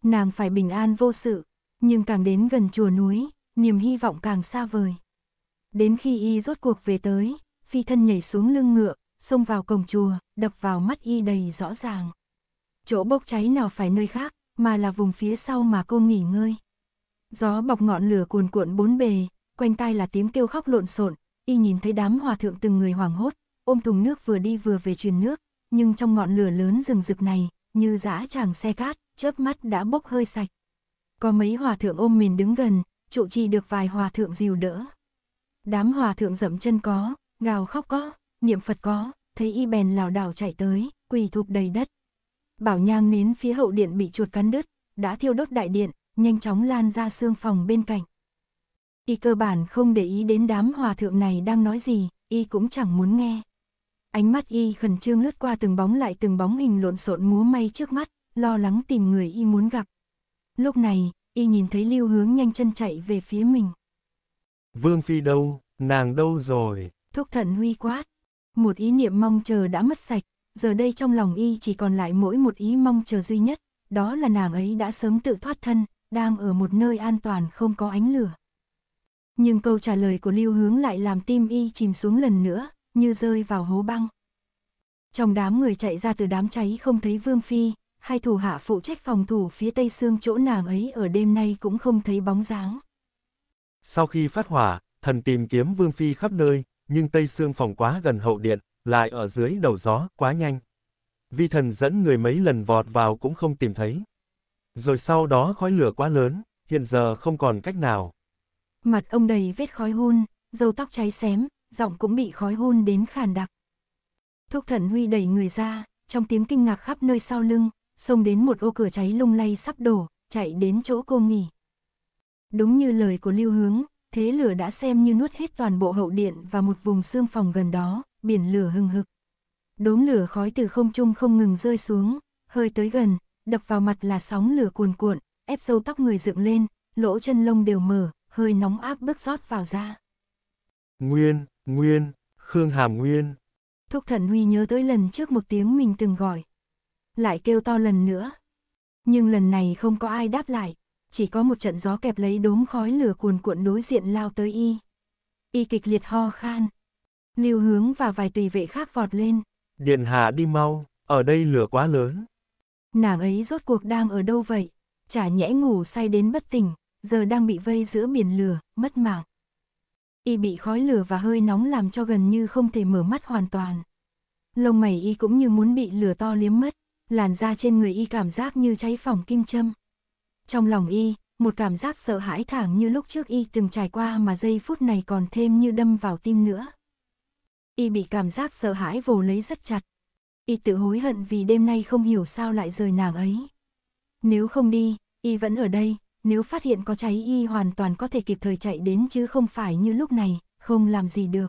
Nàng phải bình an vô sự, nhưng càng đến gần chùa núi, niềm hy vọng càng xa vời. Đến khi y rốt cuộc về tới, phi thân nhảy xuống lưng ngựa, xông vào cổng chùa, đập vào mắt y đầy rõ ràng. Chỗ bốc cháy nào phải nơi khác, mà là vùng phía sau mà cô nghỉ ngơi. Gió bọc ngọn lửa cuồn cuộn bốn bề, quanh tai là tiếng kêu khóc lộn xộn, y nhìn thấy đám hòa thượng từng người hoảng hốt, ôm thùng nước vừa đi vừa về truyền nước, nhưng trong ngọn lửa lớn rừng rực này, như dã tràng xe cát, chớp mắt đã bốc hơi sạch. Có mấy hòa thượng ôm mình đứng gần, trụ trì được vài hòa thượng dìu đỡ. Đám hòa thượng dậm chân có, gào khóc có, niệm Phật có, thấy y bèn lảo đảo chạy tới, quỳ thụp đầy đất. Bảo nhang nín phía hậu điện bị chuột cắn đứt, đã thiêu đốt đại điện, nhanh chóng lan ra xương phòng bên cạnh. Y cơ bản không để ý đến đám hòa thượng này đang nói gì, y cũng chẳng muốn nghe. Ánh mắt y khẩn trương lướt qua từng bóng lại từng bóng hình lộn xộn múa may trước mắt, lo lắng tìm người y muốn gặp. Lúc này, y nhìn thấy lưu hướng nhanh chân chạy về phía mình. Vương Phi đâu, nàng đâu rồi? Thúc thận huy quát. Một ý niệm mong chờ đã mất sạch, giờ đây trong lòng y chỉ còn lại mỗi một ý mong chờ duy nhất, đó là nàng ấy đã sớm tự thoát thân, đang ở một nơi an toàn không có ánh lửa. Nhưng câu trả lời của Lưu Hướng lại làm tim y chìm xuống lần nữa, như rơi vào hố băng. Trong đám người chạy ra từ đám cháy không thấy Vương Phi, hai thủ hạ phụ trách phòng thủ phía tây xương chỗ nàng ấy ở đêm nay cũng không thấy bóng dáng. Sau khi phát hỏa, thần tìm kiếm Vương Phi khắp nơi, nhưng Tây Sương phòng quá gần hậu điện, lại ở dưới đầu gió, quá nhanh. Vi thần dẫn người mấy lần vọt vào cũng không tìm thấy. Rồi sau đó khói lửa quá lớn, hiện giờ không còn cách nào. Mặt ông đầy vết khói hun, dâu tóc cháy xém, giọng cũng bị khói hun đến khàn đặc. Thúc thần huy đẩy người ra, trong tiếng kinh ngạc khắp nơi sau lưng, xông đến một ô cửa cháy lung lay sắp đổ, chạy đến chỗ cô nghỉ. Đúng như lời của Lưu Hướng, thế lửa đã xem như nuốt hết toàn bộ hậu điện và một vùng xương phòng gần đó, biển lửa hừng hực. Đốm lửa khói từ không trung không ngừng rơi xuống, hơi tới gần, đập vào mặt là sóng lửa cuồn cuộn, ép sâu tóc người dựng lên, lỗ chân lông đều mở, hơi nóng áp bức rót vào da. Nguyên, Nguyên, Khương Hàm Nguyên. Thúc Thần Huy nhớ tới lần trước một tiếng mình từng gọi. Lại kêu to lần nữa. Nhưng lần này không có ai đáp lại, chỉ có một trận gió kẹp lấy đốm khói lửa cuồn cuộn đối diện lao tới y. Y kịch liệt ho khan. Lưu hướng và vài tùy vệ khác vọt lên. Điện hạ đi mau, ở đây lửa quá lớn. Nàng ấy rốt cuộc đang ở đâu vậy? Chả nhẽ ngủ say đến bất tỉnh, giờ đang bị vây giữa biển lửa, mất mạng. Y bị khói lửa và hơi nóng làm cho gần như không thể mở mắt hoàn toàn. Lông mày y cũng như muốn bị lửa to liếm mất, làn da trên người y cảm giác như cháy phỏng kim châm. Trong lòng y, một cảm giác sợ hãi thẳng như lúc trước y từng trải qua mà giây phút này còn thêm như đâm vào tim nữa. Y bị cảm giác sợ hãi vồ lấy rất chặt. Y tự hối hận vì đêm nay không hiểu sao lại rời nàng ấy. Nếu không đi, y vẫn ở đây, nếu phát hiện có cháy y hoàn toàn có thể kịp thời chạy đến chứ không phải như lúc này, không làm gì được.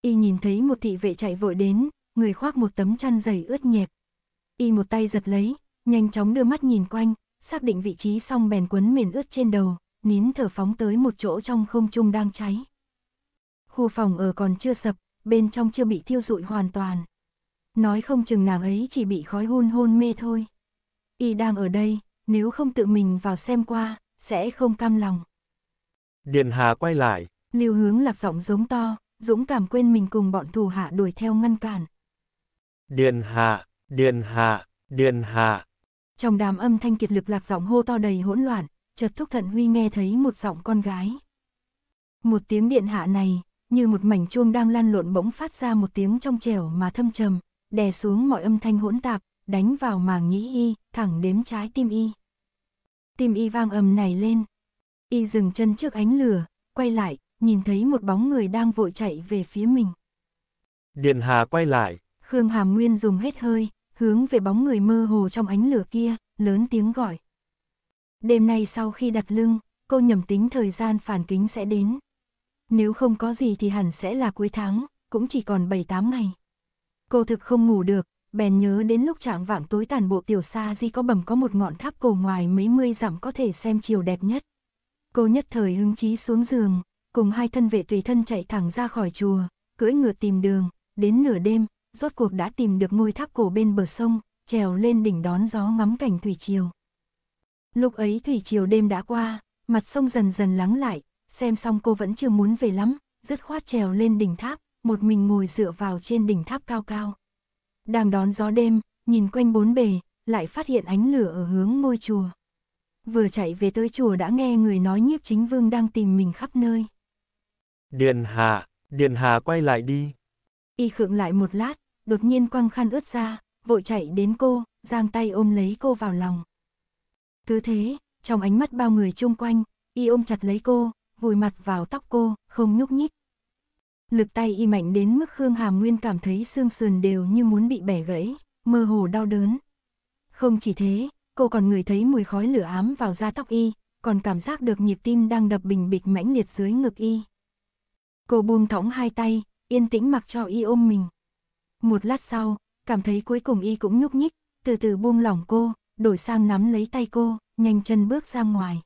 Y nhìn thấy một thị vệ chạy vội đến, người khoác một tấm chăn dày ướt nhẹp. Y một tay giật lấy, nhanh chóng đưa mắt nhìn quanh, xác định vị trí xong bèn quấn mền ướt trên đầu, nín thở phóng tới một chỗ trong không trung đang cháy. Khu phòng ở còn chưa sập, bên trong chưa bị thiêu rụi hoàn toàn. Nói không chừng nàng ấy chỉ bị khói hun hôn mê thôi. Y đang ở đây, nếu không tự mình vào xem qua, sẽ không cam lòng. Điện Hà quay lại. Lưu hướng lạc giọng giống to, dũng cảm quên mình cùng bọn thù hạ đuổi theo ngăn cản. Điện Hà, Điện Hà, Điện Hà. Trong đám âm thanh kiệt lực lạc giọng hô to đầy hỗn loạn, chợt thúc thận huy nghe thấy một giọng con gái. Một tiếng điện hạ này, như một mảnh chuông đang lan lộn bỗng phát ra một tiếng trong trẻo mà thâm trầm, đè xuống mọi âm thanh hỗn tạp, đánh vào màng nhĩ y, thẳng đếm trái tim y. Tim y vang ầm này lên. Y dừng chân trước ánh lửa, quay lại, nhìn thấy một bóng người đang vội chạy về phía mình. Điện hạ quay lại. Khương Hàm Nguyên dùng hết hơi, hướng về bóng người mơ hồ trong ánh lửa kia, lớn tiếng gọi. Đêm nay sau khi đặt lưng, cô nhầm tính thời gian phản kính sẽ đến. Nếu không có gì thì hẳn sẽ là cuối tháng, cũng chỉ còn 7-8 ngày. Cô thực không ngủ được, bèn nhớ đến lúc trạng vạng tối tàn bộ tiểu sa di có bầm có một ngọn tháp cổ ngoài mấy mươi dặm có thể xem chiều đẹp nhất. Cô nhất thời hứng chí xuống giường, cùng hai thân vệ tùy thân chạy thẳng ra khỏi chùa, cưỡi ngựa tìm đường, đến nửa đêm, rốt cuộc đã tìm được ngôi tháp cổ bên bờ sông, trèo lên đỉnh đón gió ngắm cảnh thủy triều. Lúc ấy thủy triều đêm đã qua, mặt sông dần dần lắng lại, xem xong cô vẫn chưa muốn về lắm, dứt khoát trèo lên đỉnh tháp, một mình ngồi dựa vào trên đỉnh tháp cao cao. Đang đón gió đêm, nhìn quanh bốn bề, lại phát hiện ánh lửa ở hướng ngôi chùa. Vừa chạy về tới chùa đã nghe người nói nhiếp chính vương đang tìm mình khắp nơi. Điện hạ, điện hạ quay lại đi. Y khựng lại một lát, đột nhiên quăng khăn ướt ra, vội chạy đến cô, giang tay ôm lấy cô vào lòng. Cứ thế, trong ánh mắt bao người chung quanh, y ôm chặt lấy cô, vùi mặt vào tóc cô, không nhúc nhích. Lực tay y mạnh đến mức Khương Hàm Nguyên cảm thấy xương sườn đều như muốn bị bẻ gãy, mơ hồ đau đớn. Không chỉ thế, cô còn ngửi thấy mùi khói lửa ám vào da tóc y, còn cảm giác được nhịp tim đang đập bình bịch mãnh liệt dưới ngực y. Cô buông thõng hai tay, yên tĩnh mặc cho y ôm mình. Một lát sau, cảm thấy cuối cùng y cũng nhúc nhích, từ từ buông lỏng cô, đổi sang nắm lấy tay cô, nhanh chân bước ra ngoài.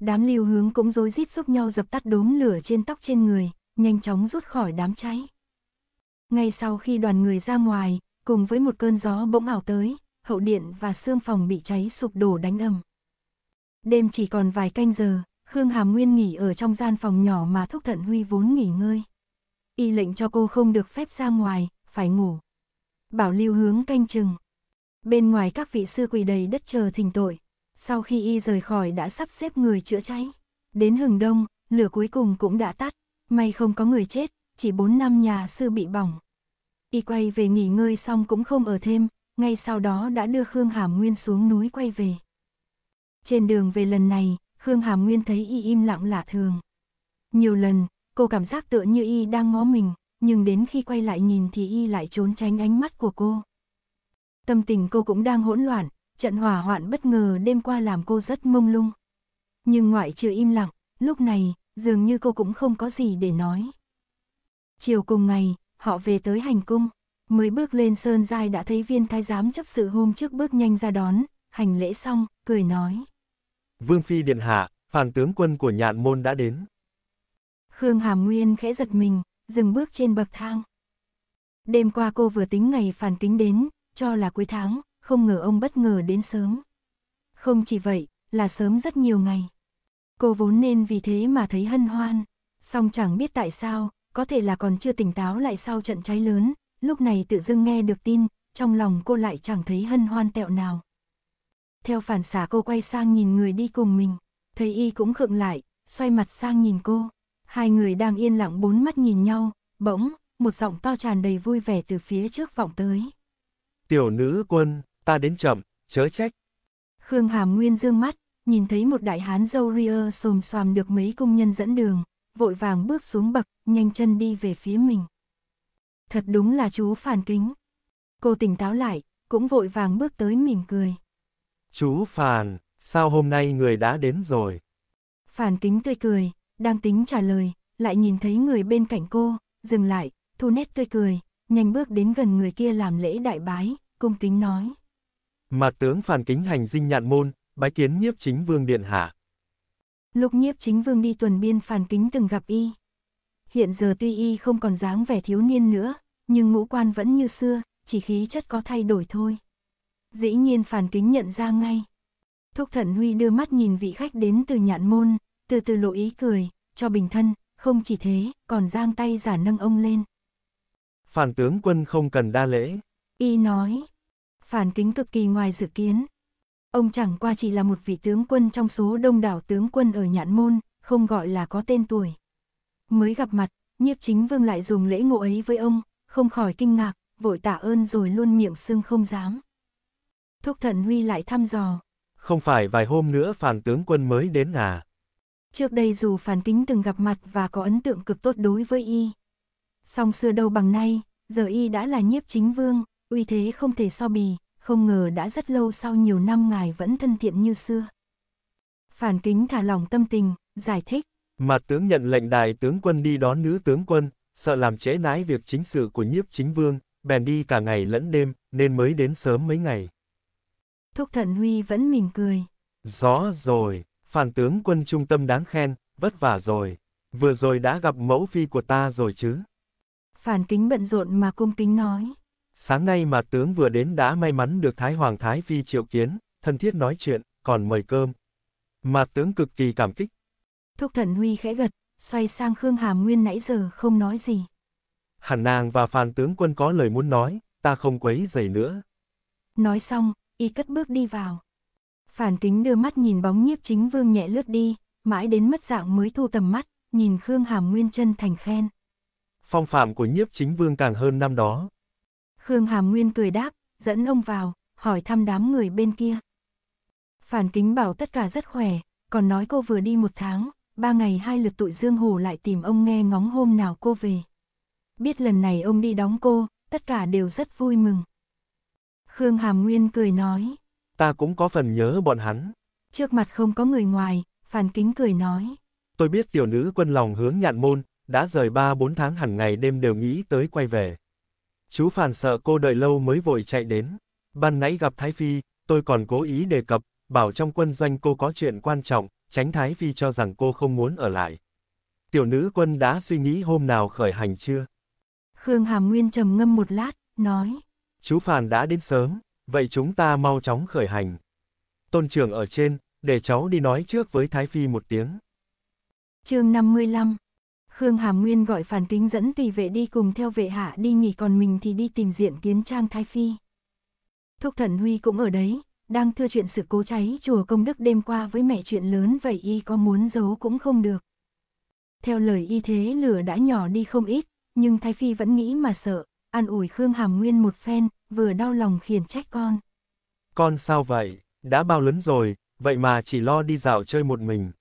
Đám lưu hướng cũng rối rít giúp nhau dập tắt đốm lửa trên tóc trên người, nhanh chóng rút khỏi đám cháy. Ngay sau khi đoàn người ra ngoài, cùng với một cơn gió bỗng ảo tới, hậu điện và xương phòng bị cháy sụp đổ đánh ầm. Đêm chỉ còn vài canh giờ, Khương Hàm Nguyên nghỉ ở trong gian phòng nhỏ mà Thúc Thận Huy vốn nghỉ ngơi. Y lệnh cho cô không được phép ra ngoài, phải ngủ. Bảo lưu hướng canh chừng. Bên ngoài các vị sư quỳ đầy đất chờ thỉnh tội. Sau khi y rời khỏi đã sắp xếp người chữa cháy. Đến hừng đông, lửa cuối cùng cũng đã tắt. May không có người chết, chỉ 4 năm nhà sư bị bỏng. Y quay về nghỉ ngơi xong cũng không ở thêm, ngay sau đó đã đưa Khương Hàm Nguyên xuống núi quay về. Trên đường về lần này, Khương Hàm Nguyên thấy y im lặng lạ thường. Nhiều lần, cô cảm giác tựa như y đang ngó mình, nhưng đến khi quay lại nhìn thì y lại trốn tránh ánh mắt của cô. Tâm tình cô cũng đang hỗn loạn, trận hỏa hoạn bất ngờ đêm qua làm cô rất mông lung. Nhưng ngoại trừ im lặng, lúc này, dường như cô cũng không có gì để nói. Chiều cùng ngày, họ về tới hành cung, mới bước lên sơn giai đã thấy viên thái giám chấp sự hôm trước bước nhanh ra đón, hành lễ xong, cười nói. Vương Phi Điện Hạ, phản tướng quân của nhạn môn đã đến. Khương Hàm Nguyên khẽ giật mình, dừng bước trên bậc thang. Đêm qua cô vừa tính ngày phản kính đến, cho là cuối tháng, không ngờ ông bất ngờ đến sớm. Không chỉ vậy, là sớm rất nhiều ngày. Cô vốn nên vì thế mà thấy hân hoan, song chẳng biết tại sao, có thể là còn chưa tỉnh táo lại sau trận cháy lớn, lúc này tự dưng nghe được tin, trong lòng cô lại chẳng thấy hân hoan tẹo nào. Theo phản xả cô quay sang nhìn người đi cùng mình, thấy y cũng khựng lại, xoay mặt sang nhìn cô. Hai người đang yên lặng bốn mắt nhìn nhau, bỗng, một giọng to tràn đầy vui vẻ từ phía trước vọng tới. Tiểu nữ quân, ta đến chậm, chớ trách. Khương Hàm Nguyên dương mắt, nhìn thấy một đại hán dâu ria xồm xoàm được mấy công nhân dẫn đường, vội vàng bước xuống bậc, nhanh chân đi về phía mình. Thật đúng là chú phản kính. Cô tỉnh táo lại, cũng vội vàng bước tới mỉm cười. Chú Phàn, sao hôm nay người đã đến rồi? Phàn kính tươi cười, đang tính trả lời, lại nhìn thấy người bên cạnh cô, dừng lại, thu nét tươi cười, nhanh bước đến gần người kia làm lễ đại bái, cung kính nói. Mạc tướng phàn kính hành dinh nhạn môn, bái kiến nhiếp chính vương điện hạ. Lúc nhiếp chính vương đi tuần biên phàn kính từng gặp y. Hiện giờ tuy y không còn dáng vẻ thiếu niên nữa, nhưng ngũ quan vẫn như xưa, chỉ khí chất có thay đổi thôi. Dĩ nhiên phàn kính nhận ra ngay. Thúc thận Huy đưa mắt nhìn vị khách đến từ nhạn môn, từ từ lộ ý cười, cho bình thân, không chỉ thế, còn giang tay giả nâng ông lên. Phản tướng quân không cần đa lễ. Y nói, phản kính cực kỳ ngoài dự kiến. Ông chẳng qua chỉ là một vị tướng quân trong số đông đảo tướng quân ở nhạn môn, không gọi là có tên tuổi. Mới gặp mặt, nhiếp chính vương lại dùng lễ ngộ ấy với ông, không khỏi kinh ngạc, vội tạ ơn rồi luôn miệng sưng không dám. Thúc thận huy lại thăm dò. Không phải vài hôm nữa phản tướng quân mới đến à? Trước đây dù Phản Kính từng gặp mặt và có ấn tượng cực tốt đối với y. Song xưa đâu bằng nay, giờ y đã là nhiếp chính vương, uy thế không thể so bì, không ngờ đã rất lâu sau nhiều năm ngài vẫn thân thiện như xưa. Phản Kính thả lỏng tâm tình, giải thích. Mặt tướng nhận lệnh đại tướng quân đi đón nữ tướng quân, sợ làm trễ nái việc chính sự của nhiếp chính vương, bèn đi cả ngày lẫn đêm, nên mới đến sớm mấy ngày. Thúc Thận Huy vẫn mỉm cười. Rõ rồi, Phản tướng quân trung tâm đáng khen, vất vả rồi. Vừa rồi đã gặp mẫu phi của ta rồi chứ. Phản kính bận rộn mà cung kính nói. Sáng nay mà tướng vừa đến đã may mắn được Thái Hoàng Thái Phi triệu kiến, thân thiết nói chuyện, còn mời cơm. Mà tướng cực kỳ cảm kích. Thúc thần Huy khẽ gật, xoay sang Khương Hàm Nguyên nãy giờ không nói gì. Hẳn nàng và phàn tướng quân có lời muốn nói, ta không quấy giày nữa. Nói xong, y cất bước đi vào. Phản kính đưa mắt nhìn bóng nhiếp chính vương nhẹ lướt đi, mãi đến mất dạng mới thu tầm mắt, nhìn Khương Hàm Nguyên chân thành khen. Phong phạm của nhiếp chính vương càng hơn năm đó. Khương Hàm Nguyên cười đáp, dẫn ông vào, hỏi thăm đám người bên kia. Phản kính bảo tất cả rất khỏe, còn nói cô vừa đi một tháng, ba ngày hai lượt tụi Dương Hồ lại tìm ông nghe ngóng hôm nào cô về. Biết lần này ông đi đóng cô, tất cả đều rất vui mừng. Khương Hàm Nguyên cười nói, ta cũng có phần nhớ bọn hắn. Trước mặt không có người ngoài, Phan Kính cười nói. Tôi biết tiểu nữ quân lòng hướng nhạn môn, đã rời ba bốn tháng hẳn ngày đêm đều nghĩ tới quay về. Chú Phan sợ cô đợi lâu mới vội chạy đến. Ban nãy gặp Thái Phi, tôi còn cố ý đề cập, bảo trong quân doanh cô có chuyện quan trọng, tránh Thái Phi cho rằng cô không muốn ở lại. Tiểu nữ quân đã suy nghĩ hôm nào khởi hành chưa? Khương Hàm Nguyên trầm ngâm một lát, nói. Chú Phàn đã đến sớm, vậy chúng ta mau chóng khởi hành. Tôn trưởng ở trên, để cháu đi nói trước với Thái Phi một tiếng. chương 55 Khương Hàm Nguyên gọi phản kính dẫn tùy vệ đi cùng theo vệ hạ đi nghỉ còn mình thì đi tìm diện kiến trang Thái Phi. Thúc thần Huy cũng ở đấy, đang thưa chuyện sự cố cháy chùa công đức đêm qua với mẹ chuyện lớn vậy y có muốn giấu cũng không được. Theo lời y thế lửa đã nhỏ đi không ít, nhưng Thái Phi vẫn nghĩ mà sợ, an ủi Khương Hàm Nguyên một phen, vừa đau lòng khiển trách con. Con sao vậy, đã bao lớn rồi, vậy mà chỉ lo đi dạo chơi một mình.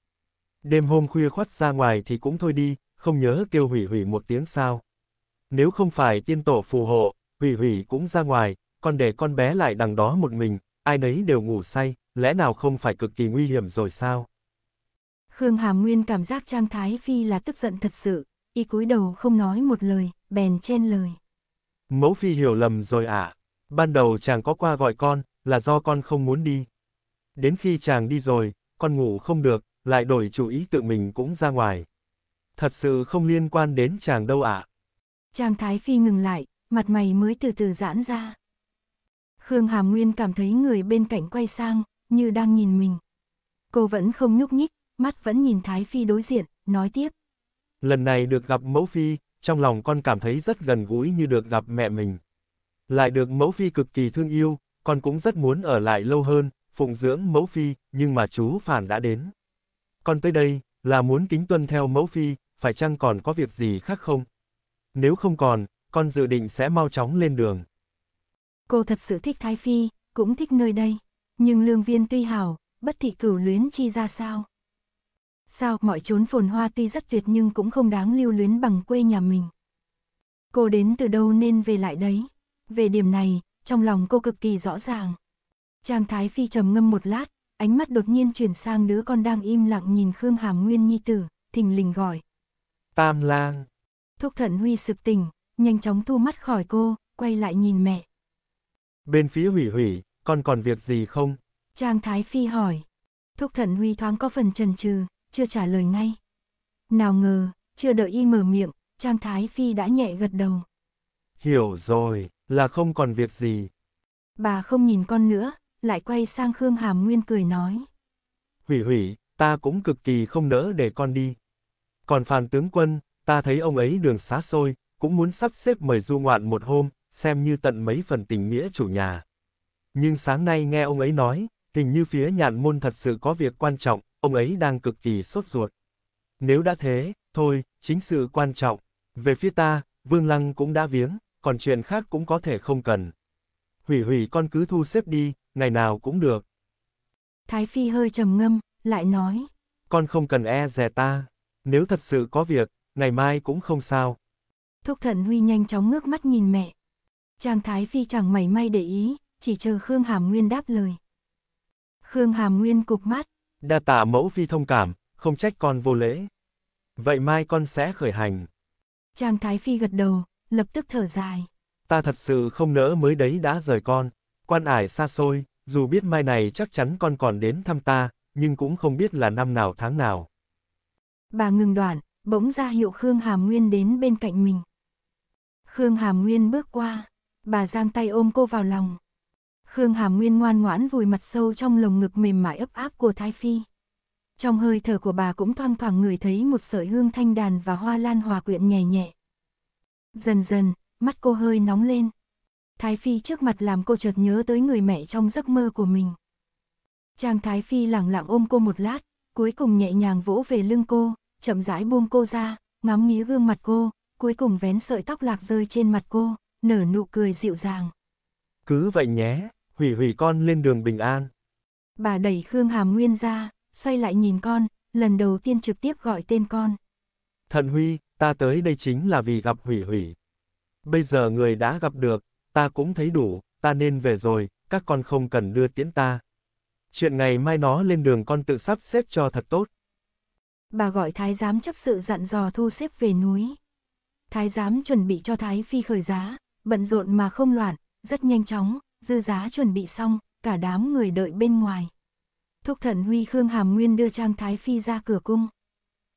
Đêm hôm khuya khoắt ra ngoài thì cũng thôi đi, không nhớ kêu hủy hủy một tiếng sao. Nếu không phải tiên tổ phù hộ, hủy hủy cũng ra ngoài, còn để con bé lại đằng đó một mình, ai nấy đều ngủ say, lẽ nào không phải cực kỳ nguy hiểm rồi sao? Khương Hàm Nguyên cảm giác Trang Thái Phi là tức giận thật sự, y cúi đầu không nói một lời, bèn chen lời. Mẫu phi hiểu lầm rồi ạ. À. Ban đầu chàng có qua gọi con, là do con không muốn đi. Đến khi chàng đi rồi, con ngủ không được, lại đổi chủ ý tự mình cũng ra ngoài. Thật sự không liên quan đến chàng đâu ạ. À. Chàng Thái Phi ngừng lại, mặt mày mới từ từ giãn ra. Khương Hàm Nguyên cảm thấy người bên cạnh quay sang, như đang nhìn mình. Cô vẫn không nhúc nhích, mắt vẫn nhìn Thái Phi đối diện, nói tiếp. Lần này được gặp mẫu Phi, trong lòng con cảm thấy rất gần gũi như được gặp mẹ mình. Lại được mẫu phi cực kỳ thương yêu, con cũng rất muốn ở lại lâu hơn, phụng dưỡng mẫu phi, nhưng mà chú Phản đã đến. Con tới đây, là muốn kính tuân theo mẫu phi, phải chăng còn có việc gì khác không? Nếu không còn, con dự định sẽ mau chóng lên đường. Cô thật sự thích Thái Phi, cũng thích nơi đây. Nhưng lương viên tuy hảo, bất thị cửu luyến chi ra sao? Sao mọi chốn phồn hoa tuy rất tuyệt nhưng cũng không đáng lưu luyến bằng quê nhà mình. Cô đến từ đâu nên về lại đấy. Về điểm này, trong lòng cô cực kỳ rõ ràng. Trang Thái Phi trầm ngâm một lát, ánh mắt đột nhiên chuyển sang đứa con đang im lặng nhìn Khương Hàm Nguyên Nhi Tử, thình lình gọi. Tam lang. Thúc thận Huy sực tỉnh, nhanh chóng thu mắt khỏi cô, quay lại nhìn mẹ. Bên phía hủy hủy, con còn việc gì không? Trang Thái Phi hỏi. Thúc thận Huy thoáng có phần chần chừ, chưa trả lời ngay. Nào ngờ, chưa đợi y mở miệng, Trang Thái Phi đã nhẹ gật đầu. Hiểu rồi, là không còn việc gì. Bà không nhìn con nữa, lại quay sang Khương Hàm Nguyên cười nói. Hủy hủy, ta cũng cực kỳ không nỡ để con đi. Còn phàn Tướng Quân, ta thấy ông ấy đường xá xôi, cũng muốn sắp xếp mời du ngoạn một hôm, xem như tận mấy phần tình nghĩa chủ nhà. Nhưng sáng nay nghe ông ấy nói, hình như phía nhạn môn thật sự có việc quan trọng, ông ấy đang cực kỳ sốt ruột. Nếu đã thế, thôi, chính sự quan trọng. Về phía ta, Vương Lăng cũng đã viếng, còn chuyện khác cũng có thể không cần. Hủy hủy con cứ thu xếp đi, ngày nào cũng được. Thái Phi hơi trầm ngâm, lại nói. Con không cần e dè ta, nếu thật sự có việc, ngày mai cũng không sao. Thúc Thận Huy nhanh chóng ngước mắt nhìn mẹ. Trang Thái Phi chẳng mảy may để ý, chỉ chờ Khương Hàm Nguyên đáp lời. Khương Hàm Nguyên cục mắt, Đa tạ mẫu phi thông cảm, không trách con vô lễ. Vậy mai con sẽ khởi hành. Chàng Thái Phi gật đầu, lập tức thở dài. Ta thật sự không nỡ mới đấy đã rời con. Quan ải xa xôi, dù biết mai này chắc chắn con còn đến thăm ta, nhưng cũng không biết là năm nào tháng nào. Bà ngừng đoạn, bỗng ra hiệu Khương Hàm Nguyên đến bên cạnh mình. Khương Hàm Nguyên bước qua, bà giang tay ôm cô vào lòng. Khương Hàm Nguyên ngoan ngoãn vùi mặt sâu trong lồng ngực mềm mại ấp áp của Thái Phi. Trong hơi thở của bà cũng thoang thoảng người thấy một sợi hương thanh đàn và hoa lan hòa quyện nhẹ nhẹ. Dần dần, mắt cô hơi nóng lên. Thái Phi trước mặt làm cô chợt nhớ tới người mẹ trong giấc mơ của mình. Chàng Thái Phi lẳng lặng ôm cô một lát, cuối cùng nhẹ nhàng vỗ về lưng cô, chậm rãi buông cô ra, ngắm nghía gương mặt cô, cuối cùng vén sợi tóc lạc rơi trên mặt cô, nở nụ cười dịu dàng. Cứ vậy nhé hủy hủy con lên đường bình an. Bà đẩy Khương Hàm Nguyên ra, xoay lại nhìn con, lần đầu tiên trực tiếp gọi tên con. Thận Huy, ta tới đây chính là vì gặp hủy hủy. Bây giờ người đã gặp được, ta cũng thấy đủ, ta nên về rồi, các con không cần đưa tiễn ta. Chuyện ngày mai nó lên đường con tự sắp xếp cho thật tốt. Bà gọi thái giám chấp sự dặn dò thu xếp về núi. Thái giám chuẩn bị cho thái phi khởi giá, bận rộn mà không loạn, rất nhanh chóng, dư giá chuẩn bị xong, cả đám người đợi bên ngoài. Thúc thần Huy Khương Hàm Nguyên đưa Trang Thái Phi ra cửa cung.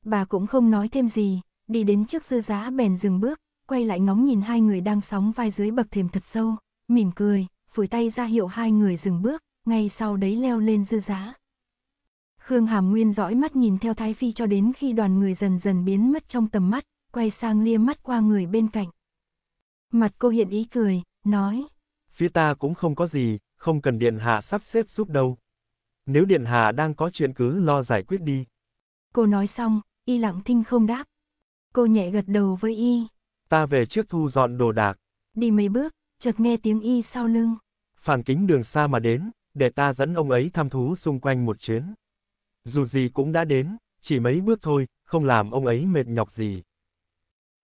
Bà cũng không nói thêm gì, đi đến trước dư giá bèn dừng bước, quay lại ngóng nhìn hai người đang sóng vai dưới bậc thềm thật sâu, mỉm cười, phủi tay ra hiệu hai người dừng bước, ngay sau đấy leo lên dư giá. Khương Hàm Nguyên dõi mắt nhìn theo Thái Phi cho đến khi đoàn người dần dần biến mất trong tầm mắt, quay sang lia mắt qua người bên cạnh. Mặt cô hiện ý cười, nói, phía ta cũng không có gì, không cần Điện Hạ sắp xếp giúp đâu. Nếu Điện Hạ đang có chuyện cứ lo giải quyết đi. Cô nói xong, y lặng thinh không đáp. Cô nhẹ gật đầu với y. Ta về trước thu dọn đồ đạc. Đi mấy bước, chợt nghe tiếng y sau lưng. Phản kính đường xa mà đến, để ta dẫn ông ấy thăm thú xung quanh một chuyến. Dù gì cũng đã đến, chỉ mấy bước thôi, không làm ông ấy mệt nhọc gì.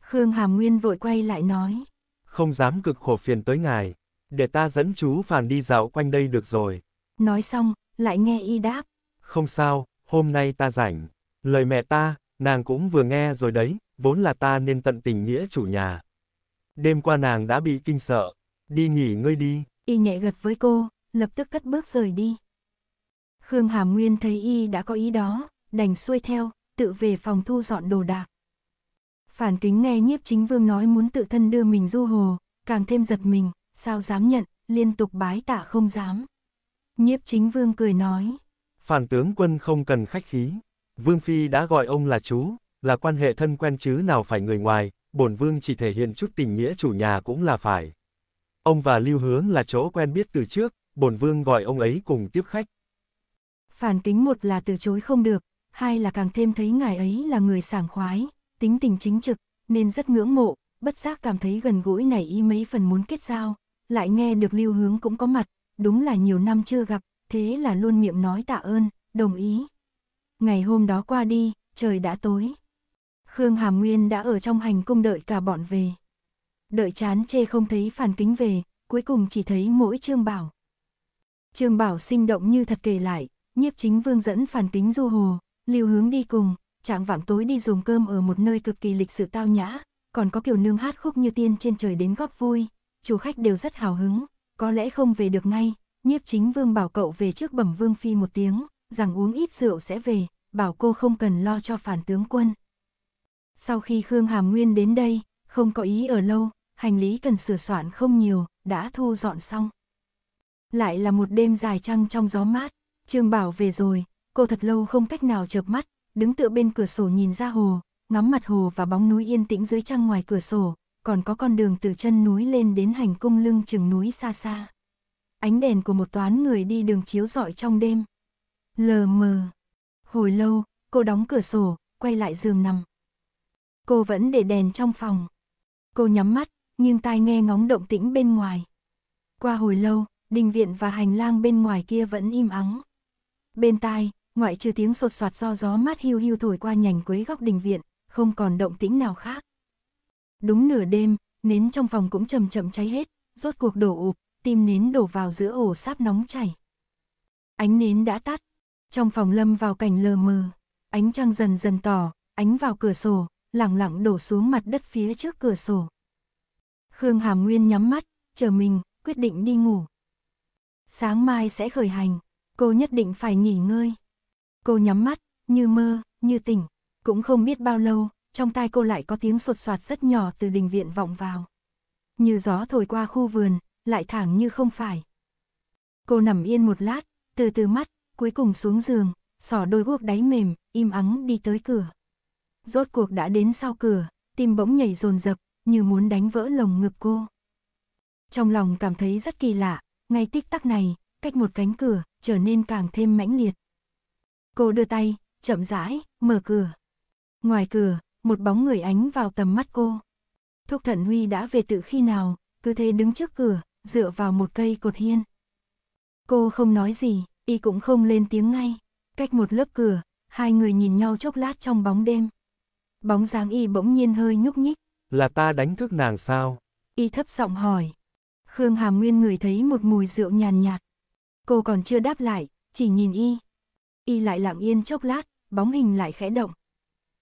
Khương Hàm Nguyên vội quay lại nói. Không dám cực khổ phiền tới ngài. Để ta dẫn chú Phàn đi dạo quanh đây được rồi. Nói xong, lại nghe y đáp. Không sao, hôm nay ta rảnh. Lời mẹ ta, nàng cũng vừa nghe rồi đấy, vốn là ta nên tận tình nghĩa chủ nhà. Đêm qua nàng đã bị kinh sợ. Đi nghỉ ngơi đi. Y nhẹ gật với cô, lập tức cất bước rời đi. Khương Hàm Nguyên thấy y đã có ý đó, đành xuôi theo, tự về phòng thu dọn đồ đạc. Phản kính nghe nhiếp chính vương nói muốn tự thân đưa mình du hồ, càng thêm giật mình sao dám nhận, liên tục bái tạ không dám. Nhiếp chính vương cười nói. Phản tướng quân không cần khách khí. Vương Phi đã gọi ông là chú, là quan hệ thân quen chứ nào phải người ngoài, bổn vương chỉ thể hiện chút tình nghĩa chủ nhà cũng là phải. Ông và Lưu Hướng là chỗ quen biết từ trước, bổn vương gọi ông ấy cùng tiếp khách. Phản kính một là từ chối không được, hai là càng thêm thấy ngài ấy là người sảng khoái, tính tình chính trực, nên rất ngưỡng mộ, bất giác cảm thấy gần gũi này y mấy phần muốn kết giao, lại nghe được lưu hướng cũng có mặt, đúng là nhiều năm chưa gặp, thế là luôn miệng nói tạ ơn, đồng ý. Ngày hôm đó qua đi, trời đã tối. Khương Hàm Nguyên đã ở trong hành cung đợi cả bọn về. Đợi chán chê không thấy phản kính về, cuối cùng chỉ thấy mỗi Trương Bảo. Trương Bảo sinh động như thật kể lại, nhiếp chính vương dẫn phản kính du hồ, lưu hướng đi cùng, trạng vạng tối đi dùng cơm ở một nơi cực kỳ lịch sự tao nhã, còn có kiểu nương hát khúc như tiên trên trời đến góp vui, chủ khách đều rất hào hứng, có lẽ không về được ngay, nhiếp chính vương bảo cậu về trước bẩm vương phi một tiếng, rằng uống ít rượu sẽ về, bảo cô không cần lo cho phản tướng quân. Sau khi Khương Hàm Nguyên đến đây, không có ý ở lâu, hành lý cần sửa soạn không nhiều, đã thu dọn xong. Lại là một đêm dài trăng trong gió mát, Trương Bảo về rồi, cô thật lâu không cách nào chợp mắt, đứng tựa bên cửa sổ nhìn ra hồ, ngắm mặt hồ và bóng núi yên tĩnh dưới trăng ngoài cửa sổ, còn có con đường từ chân núi lên đến hành cung lưng chừng núi xa xa. Ánh đèn của một toán người đi đường chiếu rọi trong đêm. Lờ mờ. Hồi lâu, cô đóng cửa sổ, quay lại giường nằm. Cô vẫn để đèn trong phòng. Cô nhắm mắt, nhưng tai nghe ngóng động tĩnh bên ngoài. Qua hồi lâu, đình viện và hành lang bên ngoài kia vẫn im ắng. Bên tai, ngoại trừ tiếng sột soạt do gió mát hiu hiu thổi qua nhành quế góc đình viện, không còn động tĩnh nào khác. Đúng nửa đêm, nến trong phòng cũng chậm chậm cháy hết, rốt cuộc đổ ụp, tim nến đổ vào giữa ổ sáp nóng chảy. Ánh nến đã tắt, trong phòng lâm vào cảnh lờ mờ, ánh trăng dần dần tỏ, ánh vào cửa sổ, lặng lặng đổ xuống mặt đất phía trước cửa sổ. Khương Hàm Nguyên nhắm mắt, chờ mình, quyết định đi ngủ. Sáng mai sẽ khởi hành, cô nhất định phải nghỉ ngơi. Cô nhắm mắt, như mơ, như tỉnh, cũng không biết bao lâu, trong tai cô lại có tiếng sột soạt rất nhỏ từ đình viện vọng vào. Như gió thổi qua khu vườn, lại thẳng như không phải. Cô nằm yên một lát, từ từ mắt, cuối cùng xuống giường, xỏ đôi guốc đáy mềm, im ắng đi tới cửa. Rốt cuộc đã đến sau cửa, tim bỗng nhảy dồn dập như muốn đánh vỡ lồng ngực cô. Trong lòng cảm thấy rất kỳ lạ, ngay tích tắc này, cách một cánh cửa, trở nên càng thêm mãnh liệt. Cô đưa tay, chậm rãi, mở cửa. Ngoài cửa, một bóng người ánh vào tầm mắt cô. Thúc Thận Huy đã về tự khi nào, cứ thế đứng trước cửa, dựa vào một cây cột hiên. Cô không nói gì, y cũng không lên tiếng ngay. Cách một lớp cửa, hai người nhìn nhau chốc lát trong bóng đêm. Bóng dáng y bỗng nhiên hơi nhúc nhích. Là ta đánh thức nàng sao? Y thấp giọng hỏi. Khương Hàm Nguyên người thấy một mùi rượu nhàn nhạt, nhạt. Cô còn chưa đáp lại, chỉ nhìn y. Y lại lặng yên chốc lát, bóng hình lại khẽ động,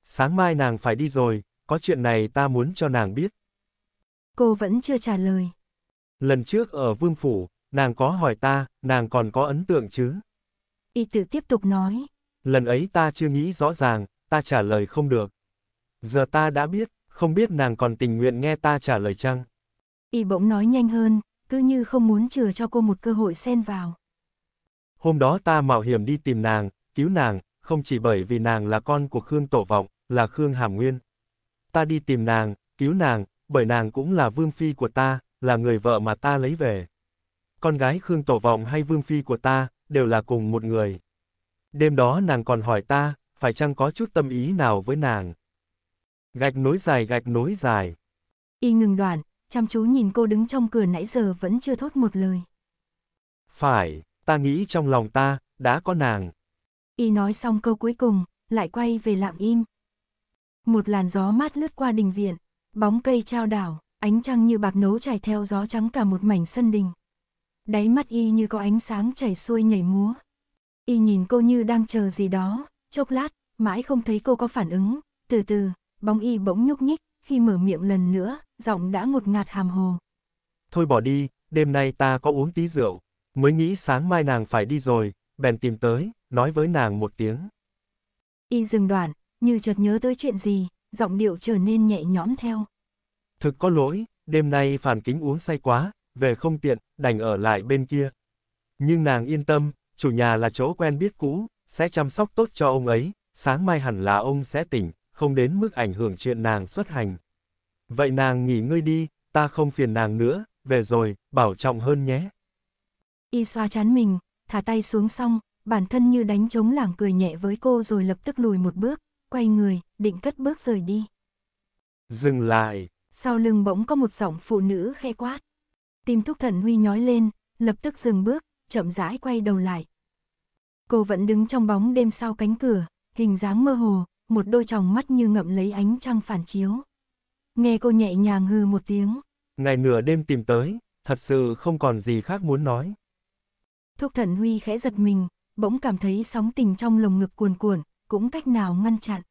Sáng mai nàng phải đi rồi, có chuyện này ta muốn cho nàng biết. Cô vẫn chưa trả lời. Lần trước ở Vương Phủ, nàng có hỏi ta, nàng còn có ấn tượng chứ? Y tử tiếp tục nói. Lần ấy ta chưa nghĩ rõ ràng, ta trả lời không được. Giờ ta đã biết, không biết nàng còn tình nguyện nghe ta trả lời chăng? Y bỗng nói nhanh hơn, cứ như không muốn chừa cho cô một cơ hội xen vào. Hôm đó ta mạo hiểm đi tìm nàng, cứu nàng, không chỉ bởi vì nàng là con của Khương Tổ Vọng là Khương Hàm Nguyên. Ta đi tìm nàng, cứu nàng, bởi nàng cũng là vương phi của ta, là người vợ mà ta lấy về. Con gái Khương Tổ Vọng hay vương phi của ta, đều là cùng một người. Đêm đó nàng còn hỏi ta, phải chăng có chút tâm ý nào với nàng. Gạch nối dài gạch nối dài. Y ngừng đoạn, chăm chú nhìn cô đứng trong cửa nãy giờ vẫn chưa thốt một lời. Phải, ta nghĩ trong lòng ta, đã có nàng. Y nói xong câu cuối cùng, lại quay về lặng im. Một làn gió mát lướt qua đình viện, bóng cây trao đảo, ánh trăng như bạc nấu trải theo gió trắng cả một mảnh sân đình. Đáy mắt y như có ánh sáng chảy xuôi nhảy múa. Y nhìn cô như đang chờ gì đó, chốc lát, mãi không thấy cô có phản ứng, từ từ, bóng y bỗng nhúc nhích, khi mở miệng lần nữa, giọng đã ngột ngạt hàm hồ. Thôi bỏ đi, đêm nay ta có uống tí rượu, mới nghĩ sáng mai nàng phải đi rồi, bèn tìm tới, nói với nàng một tiếng. Y dừng đoạn, như chợt nhớ tới chuyện gì, giọng điệu trở nên nhẹ nhõm theo. Thực có lỗi, đêm nay phản kính uống say quá, về không tiện, đành ở lại bên kia. Nhưng nàng yên tâm, chủ nhà là chỗ quen biết cũ, sẽ chăm sóc tốt cho ông ấy, sáng mai hẳn là ông sẽ tỉnh, không đến mức ảnh hưởng chuyện nàng xuất hành. Vậy nàng nghỉ ngơi đi, ta không phiền nàng nữa, về rồi, bảo trọng hơn nhé. Y xoa chán mình, thả tay xuống xong, bản thân như đánh trống lảng cười nhẹ với cô rồi lập tức lùi một bước quay người, định cất bước rời đi. Dừng lại. Sau lưng bỗng có một giọng phụ nữ khe quát. Tim thúc thần huy nhói lên, lập tức dừng bước, chậm rãi quay đầu lại. Cô vẫn đứng trong bóng đêm sau cánh cửa, hình dáng mơ hồ, một đôi tròng mắt như ngậm lấy ánh trăng phản chiếu. Nghe cô nhẹ nhàng hư một tiếng. Ngày nửa đêm tìm tới, thật sự không còn gì khác muốn nói. Thúc thần huy khẽ giật mình, bỗng cảm thấy sóng tình trong lồng ngực cuồn cuộn, cũng cách nào ngăn chặn.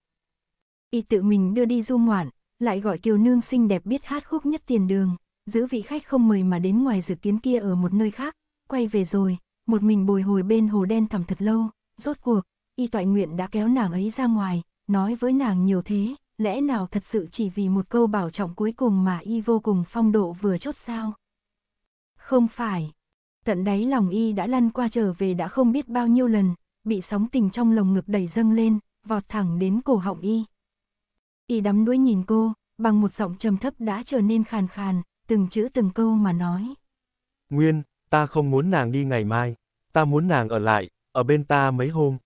Y tự mình đưa đi du ngoạn, lại gọi kiều nương xinh đẹp biết hát khúc nhất tiền đường, giữ vị khách không mời mà đến ngoài dự kiến kia ở một nơi khác, quay về rồi, một mình bồi hồi bên hồ đen thẳm thật lâu, rốt cuộc, y toại nguyện đã kéo nàng ấy ra ngoài, nói với nàng nhiều thế, lẽ nào thật sự chỉ vì một câu bảo trọng cuối cùng mà y vô cùng phong độ vừa chốt sao? Không phải, tận đáy lòng y đã lăn qua trở về đã không biết bao nhiêu lần, bị sóng tình trong lồng ngực đẩy dâng lên, vọt thẳng đến cổ họng y. Y đắm đuối nhìn cô, bằng một giọng trầm thấp đã trở nên khàn khàn, từng chữ từng câu mà nói. Nguyên, ta không muốn nàng đi ngày mai, ta muốn nàng ở lại, ở bên ta mấy hôm.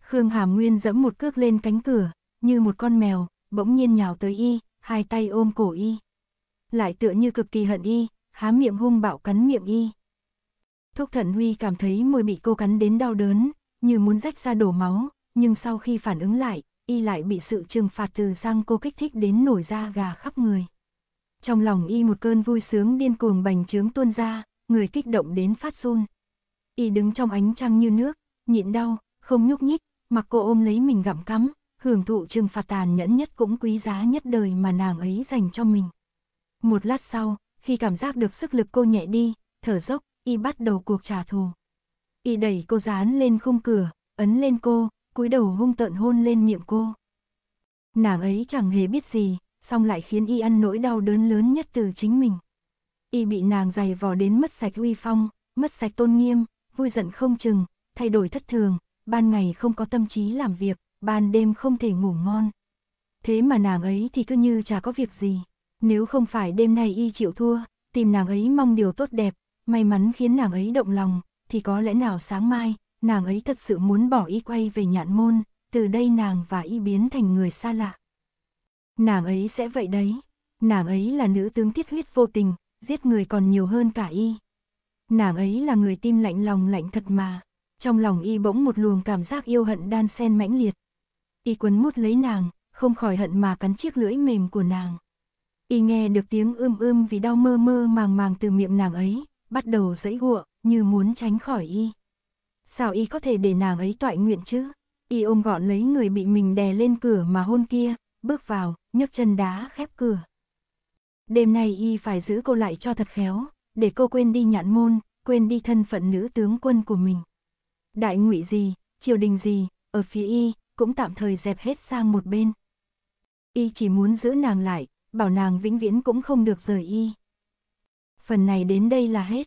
Khương Hàm Nguyên dẫm một cước lên cánh cửa, như một con mèo, bỗng nhiên nhào tới y, hai tay ôm cổ y. Lại tựa như cực kỳ hận y, há miệng hung bạo cắn miệng y. Thúc Thận Huy cảm thấy môi bị cô cắn đến đau đớn, như muốn rách ra đổ máu, nhưng sau khi phản ứng lại, y lại bị sự trừng phạt từ Giang cô kích thích đến nổi da gà khắp người. Trong lòng y một cơn vui sướng điên cuồng bành trướng tuôn ra, người kích động đến phát run. Y đứng trong ánh trăng như nước, nhịn đau, không nhúc nhích, mặc cô ôm lấy mình gặm cắm, hưởng thụ trừng phạt tàn nhẫn nhất cũng quý giá nhất đời mà nàng ấy dành cho mình. Một lát sau, khi cảm giác được sức lực cô nhẹ đi, thở dốc, y bắt đầu cuộc trả thù y đẩy cô dán lên khung cửa, ấn lên cô, cúi đầu hung tợn hôn lên miệng cô. Nàng ấy chẳng hề biết gì, song lại khiến y ăn nỗi đau đớn lớn nhất từ chính mình. Y bị nàng giày vò đến mất sạch uy phong, mất sạch tôn nghiêm, vui giận không chừng, thay đổi thất thường, ban ngày không có tâm trí làm việc, ban đêm không thể ngủ ngon. Thế mà nàng ấy thì cứ như chả có việc gì. Nếu không phải đêm nay y chịu thua, tìm nàng ấy mong điều tốt đẹp, may mắn khiến nàng ấy động lòng, thì có lẽ nào sáng mai, nàng ấy thật sự muốn bỏ y quay về nhạn môn, từ đây nàng và y biến thành người xa lạ. Nàng ấy sẽ vậy đấy, nàng ấy là nữ tướng tiết huyết vô tình, giết người còn nhiều hơn cả y. Nàng ấy là người tim lạnh lòng lạnh thật mà, trong lòng y bỗng một luồng cảm giác yêu hận đan sen mãnh liệt. Y quấn mút lấy nàng, không khỏi hận mà cắn chiếc lưỡi mềm của nàng. Y nghe được tiếng ưm ưm vì đau mơ mơ màng màng từ miệng nàng ấy, bắt đầu dẫy gụa như muốn tránh khỏi y. Sao y có thể để nàng ấy toại nguyện chứ? Y ôm gọn lấy người bị mình đè lên cửa mà hôn kia, bước vào, nhấc chân đá khép cửa. Đêm nay y phải giữ cô lại cho thật khéo, để cô quên đi nhãn môn, quên đi thân phận nữ tướng quân của mình. Đại ngụy gì, triều đình gì, ở phía y, cũng tạm thời dẹp hết sang một bên. Y chỉ muốn giữ nàng lại, bảo nàng vĩnh viễn cũng không được rời y. Phần này đến đây là hết.